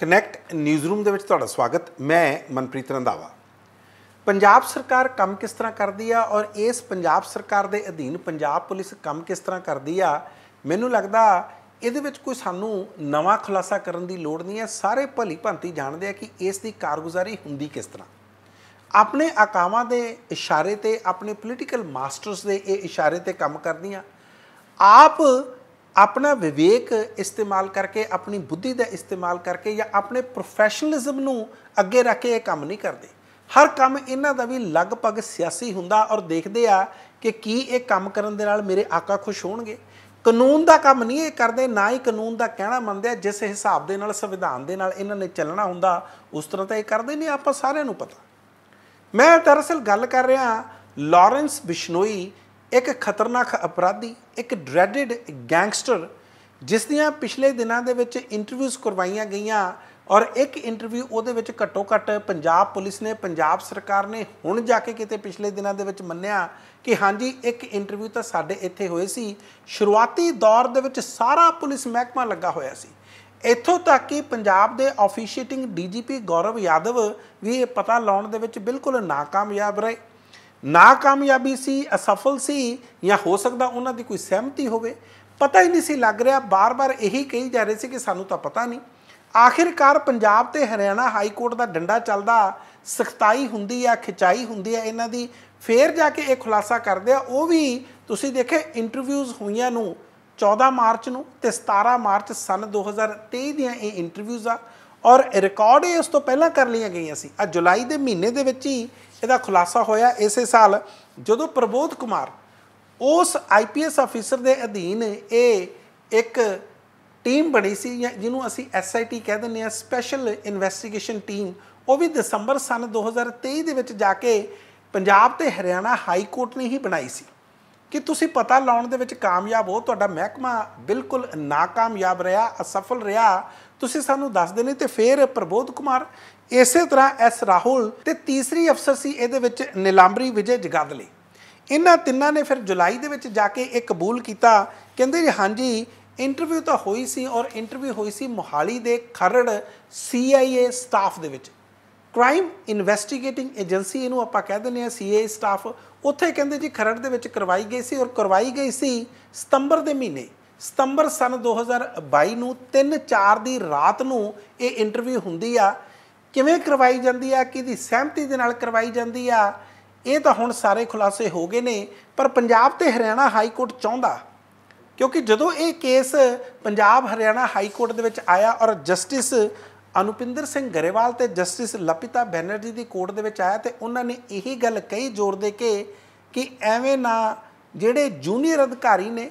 connect news room ਦੇ ਵਿੱਚ ਤੁਹਾਡਾ ਸਵਾਗਤ ਮੈਂ ਮਨਪ੍ਰੀਤ ਰੰਦਾਵਾ ਪੰਜਾਬ ਸਰਕਾਰ ਕੰਮ ਕਿਸ ਤਰ੍ਹਾਂ ਕਰਦੀ ਆ ਔਰ ਇਸ ਪੰਜਾਬ ਸਰਕਾਰ ਦੇ ਅਧੀਨ ਪੰਜਾਬ ਪੁਲਿਸ ਕੰਮ ਕਿਸ ਤਰ੍ਹਾਂ ਕਰਦੀ ਆ ਮੈਨੂੰ ਲੱਗਦਾ ਇਹਦੇ ਵਿੱਚ ਕੋਈ ਸਾਨੂੰ ਨਵਾਂ ਖੁਲਾਸਾ ਕਰਨ ਦੀ ਲੋੜ ਨਹੀਂ ਹੈ ਸਾਰੇ ਭਲੀ ਭਾਂਤੀ ਜਾਣਦੇ ਆ ਕਿ ਇਸ ਦੀ ਕਾਰਗੁਜ਼ਾਰੀ ਹੁੰਦੀ ਕਿਸ ਤਰ੍ਹਾਂ ਆਪਣੇ ਆਕਾਵਾਂ ਦੇ ਇਸ਼ਾਰੇ ਤੇ ਆਪਣੇ ਪੋਲੀਟੀਕਲ ਮਾਸਟਰਸ ਦੇ ਇਹ ਇਸ਼ਾਰੇ ਤੇ ਕੰਮ ਕਰਦੀਆਂ ਆਪ ਆਪਣਾ ਵਿਵੇਕ ਇਸਤੇਮਾਲ ਕਰਕੇ ਆਪਣੀ ਬੁੱਧੀ ਦਾ ਇਸਤੇਮਾਲ ਕਰਕੇ ਜਾਂ ਆਪਣੇ ਪ੍ਰੋਫੈਸ਼ਨਲਿਜ਼ਮ ਨੂੰ ਅੱਗੇ ਰੱਖ ਕੇ ਇਹ ਕੰਮ ਨਹੀਂ ਕਰਦੇ ਹਰ ਕੰਮ ਇਹਨਾਂ ਦਾ ਵੀ ਲਗਭਗ ਸਿਆਸੀ ਹੁੰਦਾ ਔਰ ਦੇਖਦੇ ਆ ਕਿ ਕੀ ਇਹ ਕੰਮ ਕਰਨ ਦੇ ਨਾਲ ਮੇਰੇ ਆਕਾ ਖੁਸ਼ ਹੋਣਗੇ ਕਾਨੂੰਨ ਦਾ ਕੰਮ ਨਹੀਂ ਇਹ ਕਰਦੇ ਨਾ ਹੀ ਕਾਨੂੰਨ ਦਾ ਕਹਿਣਾ ਮੰਨਦੇ ਆ ਜਿਸ ਹਿਸਾਬ ਦੇ ਨਾਲ ਸੰਵਿਧਾਨ ਦੇ ਨਾਲ ਇਹਨਾਂ ਨੇ ਚੱਲਣਾ ਹੁੰਦਾ ਉਸ ਤਰ੍ਹਾਂ ਤਾਂ ਇਹ ਕਰਦੇ ਨਹੀਂ ਆਪਾਂ ਸਾਰਿਆਂ ਨੂੰ ਪਤਾ ਮੈਂ ਦਰਅਸਲ ਗੱਲ ਕਰ ਰਿਹਾ ਲਾਰੈਂਸ ਬਿਸ਼ਨੋਈ ਇੱਕ ਖਤਰਨਾਕ ਅਪਰਾਧੀ ਇੱਕ ਡ੍ਰੈਡਡ ਗੈਂਗਸਟਰ ਜਿਸ ਦੀਆਂ ਪਿਛਲੇ ਦਿਨਾਂ ਦੇ ਵਿੱਚ ਇੰਟਰਵਿਊਜ਼ ਕਰਵਾਈਆਂ ਗਈਆਂ ਔਰ ਇੱਕ ਇੰਟਰਵਿਊ ਉਹਦੇ ਵਿੱਚ ਘੱਟੋ ਘੱਟ ਪੰਜਾਬ ਪੁਲਿਸ ਨੇ ਪੰਜਾਬ ਸਰਕਾਰ ਨੇ ਹੁਣ ਜਾ ਕੇ ਕਿਤੇ ਪਿਛਲੇ ਦਿਨਾਂ ਦੇ ਵਿੱਚ ਮੰਨਿਆ ਕਿ ਹਾਂਜੀ ਇੱਕ ਇੰਟਰਵਿਊ ਤਾਂ ਸਾਡੇ ਇੱਥੇ ਹੋਏ ਸੀ ਸ਼ੁਰੂਆਤੀ ਦੌਰ ਦੇ ਵਿੱਚ ਸਾਰਾ ਪੁਲਿਸ ਮਹਿਕਮਾ ਲੱਗਾ ਹੋਇਆ ਸੀ ਇੱਥੋਂ ਤੱਕ ਕਿ ਪੰਜਾਬ ਦੇ ਆਫੀਸ਼ੀਏਟਿੰਗ ਡੀਜੀਪੀ ਗੌਰਵ ਯਾਦਵ ਵੀ ਇਹ ਪਤਾ ਲਾਉਣ ਦੇ ਵਿੱਚ ਬਿਲਕੁਲ ناکਾਮਯਾਬ ਰਹੇ ਨਾਕਾਮਯਾਬੀ ਸੀ ਅਸਫਲ ਸੀ ਜਾਂ ਹੋ ਸਕਦਾ ਉਹਨਾਂ ਦੀ ਕੋਈ ਸਹਿਮਤੀ ਹੋਵੇ ਪਤਾ ਹੀ ਨਹੀਂ ਸੀ ਲੱਗ ਰਿਹਾ ਬਾਰ-ਬਾਰ ਇਹੀ ਕਹੀ ਜਾ ਰਹੇ ਸੀ ਕਿ ਸਾਨੂੰ ਤਾਂ ਪਤਾ ਨਹੀਂ ਆਖਿਰਕਾਰ ਪੰਜਾਬ ਤੇ ਹਰਿਆਣਾ ਹਾਈ ਕੋਰਟ ਦਾ ਡੰਡਾ ਚੱਲਦਾ ਸਖਤਾਈ ਹੁੰਦੀ ਆ ਖਿਚਾਈ ਹੁੰਦੀ ਆ ਇਹਨਾਂ ਦੀ ਫੇਰ ਜਾ ਕੇ ਇਹ ਖੁਲਾਸਾ ਕਰਦੇ ਆ ਉਹ ਵੀ ਤੁਸੀਂ ਦੇਖੇ ਇੰਟਰਵਿਊਜ਼ ਹੋਈਆਂ ਨੂੰ 14 ਮਾਰਚ ਨੂੰ ਤੇ 17 ਮਾਰਚ ਸਨ 2023 ਦੀਆਂ ਇਹ ਇੰਟਰਵਿਊਜ਼ ਆ ਔਰ ਰਿਕਾਰਡ ਇਸ ਤੋਂ ਪਹਿਲਾਂ ਕਰ ਲਈਆਂ ਗਈਆਂ ਸੀ ਆ ਜੁਲਾਈ ਦੇ ਮਹੀਨੇ ਦੇ ਵਿੱਚ ਹੀ ਇਹਦਾ ਖੁਲਾਸਾ ਹੋਇਆ ਇਸੇ ਸਾਲ ਜਦੋਂ ਪ੍ਰਬੋਧ ਕੁਮਾਰ ਉਸ ਆਈਪੀਐਸ ਅਫੀਸਰ ਦੇ ਅਧੀਨ ਇਹ ਇੱਕ ਟੀਮ ਬਣੀ ਸੀ ਜਿਹਨੂੰ ਅਸੀਂ ਐਸਆਈਟੀ ਕਹਿ ਦਿੰਦੇ ਆ ਸਪੈਸ਼ਲ ਇਨਵੈਸਟੀਗੇਸ਼ਨ ਟੀਮ ਉਹ ਵੀ ਦਸੰਬਰ ਸਨ 2023 ਦੇ ਵਿੱਚ ਜਾ ਕੇ ਪੰਜਾਬ ਤੇ ਹਰਿਆਣਾ ਹਾਈ ਕੋਰਟ ਨੇ ਹੀ ਬਣਾਈ ਸੀ ਕਿ ਤੁਸੀਂ ਪਤਾ ਲਾਉਣ ਦੇ ਵਿੱਚ ਕਾਮਯਾਬ ਹੋ ਤੁਹਾਡਾ ਮਹਿਕਮਾ ਬਿਲਕੁਲ ਨਾਕਾਮਯਾਬ ਰਿਹਾ ਅਸਫਲ ਰਿਹਾ ਤੁਸੀਂ ਸਾਨੂੰ ਦੱਸ ਨੇ ਤੇ ਫਿਰ ਪ੍ਰਬੋਧ ਕੁਮਾਰ ਇਸੇ ਤਰ੍ਹਾਂ ਐਸ ਰਾਹੁਲ ਤੇ ਤੀਸਰੀ ਅਫਸਰ ਸੀ ਇਹਦੇ ਵਿੱਚ ਨਿਲਾਂਬਰੀ ਵਿਜੇ ਜਗਾਦਲੀ ਇਹਨਾਂ ਤਿੰਨਾਂ ਨੇ ਫਿਰ ਜੁਲਾਈ ਦੇ ਵਿੱਚ ਜਾ ਕੇ ਇਹ ਕਬੂਲ ਕੀਤਾ ਕਹਿੰਦੇ ਜੀ ਹਾਂਜੀ ਇੰਟਰਵਿਊ ਤਾਂ ਹੋਈ ਸੀ ਔਰ ਇੰਟਰਵਿਊ ਹੋਈ ਸੀ ਮੁਹਾਲੀ ਦੇ ਖਰੜ ਸੀਆਈਏ ਸਟਾਫ ਦੇ ਵਿੱਚ ਕ੍ਰਾਈਮ ਇਨਵੈਸਟੀਗੇਟਿੰਗ ਏਜੰਸੀ ਇਹਨੂੰ ਆਪਾਂ ਕਹਿ ਦਿੰਦੇ ਆ ਸੀਏ ਸਟਾਫ ਉੱਥੇ ਕਹਿੰਦੇ ਜੀ ਖਰੜ ਦੇ ਵਿੱਚ ਕਰਵਾਈ ਗਈ ਸੀ ਔਰ ਕਰਵਾਈ ਗਈ ਸੀ ਸਤੰਬਰ ਦੇ ਮਹੀਨੇ ਸਤੰਬਰ ਸਨ 2022 ਨੂੰ 3-4 ਦੀ ਰਾਤ ਨੂੰ ਇਹ ਇੰਟਰਵਿਊ ਹੁੰਦੀ ਆ ਕਿਵੇਂ ਕਰਵਾਈ ਜਾਂਦੀ ਆ ਕਿਹਦੀ ਸਹਿਮਤੀ ਦੇ ਨਾਲ ਕਰਵਾਈ ਜਾਂਦੀ ਆ ਇਹ ਤਾਂ ਹੁਣ ਸਾਰੇ ਖੁਲਾਸੇ ਹੋ ਗਏ ਨੇ ਪਰ ਪੰਜਾਬ ਤੇ ਹਰਿਆਣਾ ਹਾਈ ਕੋਰਟ ਚਾਹੁੰਦਾ ਕਿਉਂਕਿ ਜਦੋਂ ਇਹ case Punjab Haryana high court ਦੇ ਵਿੱਚ ਆਇਆ ਔਰ ਜਸਟਿਸ ਅਨੁਪਿੰਦਰ ਸਿੰਘ ਗਰੇਵਾਲ ਤੇ ਜਸਟਿਸ ਲਪਿਤਾ ਬੈਨਰਜੀ ਦੀ ਕੋਰਟ ਦੇ ਵਿੱਚ ਆਇਆ ਤੇ ਉਹਨਾਂ ਨੇ ਇਹੀ ਗੱਲ ਕਹੀ ਜ਼ੋਰ ਦੇ ਕੇ ਕਿ ਐਵੇਂ ਨਾ ਜਿਹੜੇ ਜੂਨੀਅਰ ਅਧਿਕਾਰੀ ਨੇ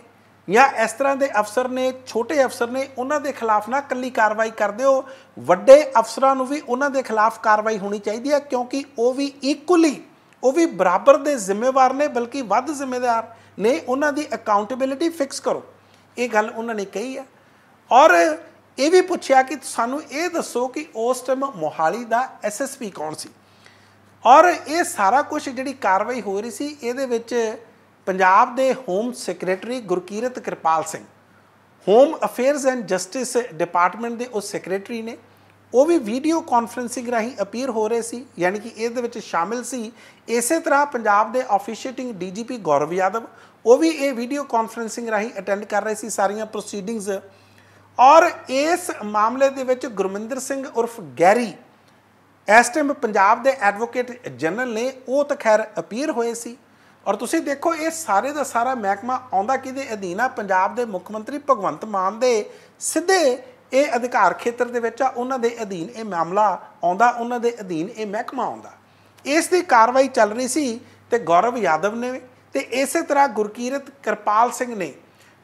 ਜਾਂ ਇਸ ਤਰ੍ਹਾਂ ਦੇ ਅਫਸਰ ਨੇ ਛੋਟੇ ਅਫਸਰ ਨੇ ਉਹਨਾਂ ਦੇ ਖਿਲਾਫ ਨਾ ਕੱਲੀ ਕਾਰਵਾਈ ਕਰਦੇ ਹੋ ਵੱਡੇ ਅਫਸਰਾਂ ਨੂੰ ਵੀ ਉਹਨਾਂ ਦੇ ਖਿਲਾਫ ਕਾਰਵਾਈ ਹੋਣੀ ਚਾਹੀਦੀ ਹੈ ਕਿਉਂਕਿ ਉਹ ਵੀ ਇਕੁਅਲੀ ਉਹ ਵੀ ਬਰਾਬਰ ਦੇ ਜ਼ਿੰਮੇਵਾਰ ਨੇ ਬਲਕਿ ਵੱਧ ਜ਼ਿੰਮੇਦਾਰ ਨੇ ਉਹਨਾਂ ਦੀ ਅਕਾਊਂਟੇਬਿਲਟੀ ਫਿਕਸ ਕਰੋ ਇਹ ਗੱਲ ਉਹਨਾਂ ਨੇ ਕਹੀ ਹੈ ਔਰ ਇਹ ਵੀ ਪੁੱਛਿਆ ਕਿ ਸਾਨੂੰ ਇਹ ਦੱਸੋ ਕਿ ਉਸ ਟਾਈਮ ਮੋਹਾਲੀ ਦਾ ਐਸਐਸਪੀ ਕੌਣ ਸੀ ਔਰ ਇਹ ਸਾਰਾ ਕੁਝ ਜਿਹੜੀ ਕਾਰਵਾਈ ਹੋ ਰਹੀ ਸੀ ਇਹਦੇ ਵਿੱਚ ਪੰਜਾਬ ਦੇ home secretary Gurkirat Kirpal Singh home affairs and justice department ਦੇ ਉਹ ਸੈਕਟਰੀ ਨੇ ਉਹ ਵੀ ਵੀਡੀਓ ਕਾਨਫਰੈਂਸਿੰਗ ਰਾਹੀਂ ਅਪੀਅਰ ਹੋ ਰਹੇ ਸੀ ਯਾਨੀ ਕਿ ਇਹਦੇ ਵਿੱਚ ਸ਼ਾਮਿਲ ਸੀ ਇਸੇ ਤਰ੍ਹਾਂ ਪੰਜਾਬ ਦੇ ਆਫੀਸ਼ੀਏਟਿੰਗ ਡੀਜੀਪੀ ਗੌਰਵ ਯਾਦਵ ਉਹ ਵੀ ਇਹ ਵੀਡੀਓ ਕਾਨਫਰੈਂਸਿੰਗ ਰਾਹੀਂ ਅਟੈਂਡ ਕਰ ਰਹੇ ਸੀ ਸਾਰੀਆਂ ਪ੍ਰੋਸੀਡਿੰਗਸ ਔਰ ਇਸ ਮਾਮਲੇ ਦੇ ਵਿੱਚ ਗੁਰਮਿੰਦਰ ਸਿੰਘ ਉਰਫ ਗੈਰੀ ਇਸ ਟਾਈਮ ਪੰਜਾਬ ਦੇ ਐਡਵੋਕੇਟ ਜਨਰਲ ਨੇ ਉਹ ਤਾਂ ਖੈਰ ਅਪੀਅਰ ਹੋਏ ਸੀ ਔਰ ਤੁਸੀਂ ਦੇਖੋ ਇਹ ਸਾਰੇ ਦਾ ਸਾਰਾ ਮਹਿਕਮਾ ਆਉਂਦਾ ਕਿਹਦੇ ਅਧੀਨ ਆ ਪੰਜਾਬ ਦੇ ਮੁੱਖ ਮੰਤਰੀ ਭਗਵੰਤ ਮਾਨ ਦੇ ਸਿੱਧੇ ਇਹ ਅਧਿਕਾਰ ਖੇਤਰ ਦੇ ਵਿੱਚ ਆ ਉਹਨਾਂ ਦੇ ਅਧੀਨ ਇਹ ਮਾਮਲਾ ਆਉਂਦਾ ਉਹਨਾਂ ਦੇ ਅਧੀਨ ਇਹ ਮਹਿਕਮਾ ਆਉਂਦਾ ਇਸ ਦੀ ਕਾਰਵਾਈ ਚੱਲ ਰਹੀ ਸੀ ਤੇ ਗੌਰਵ ਯਾਦਵ ਨੇ ਤੇ ਇਸੇ ਤਰ੍ਹਾਂ ਗੁਰਕੀਰਤ ਕਿਰਪਾਲ ਸਿੰਘ ਨੇ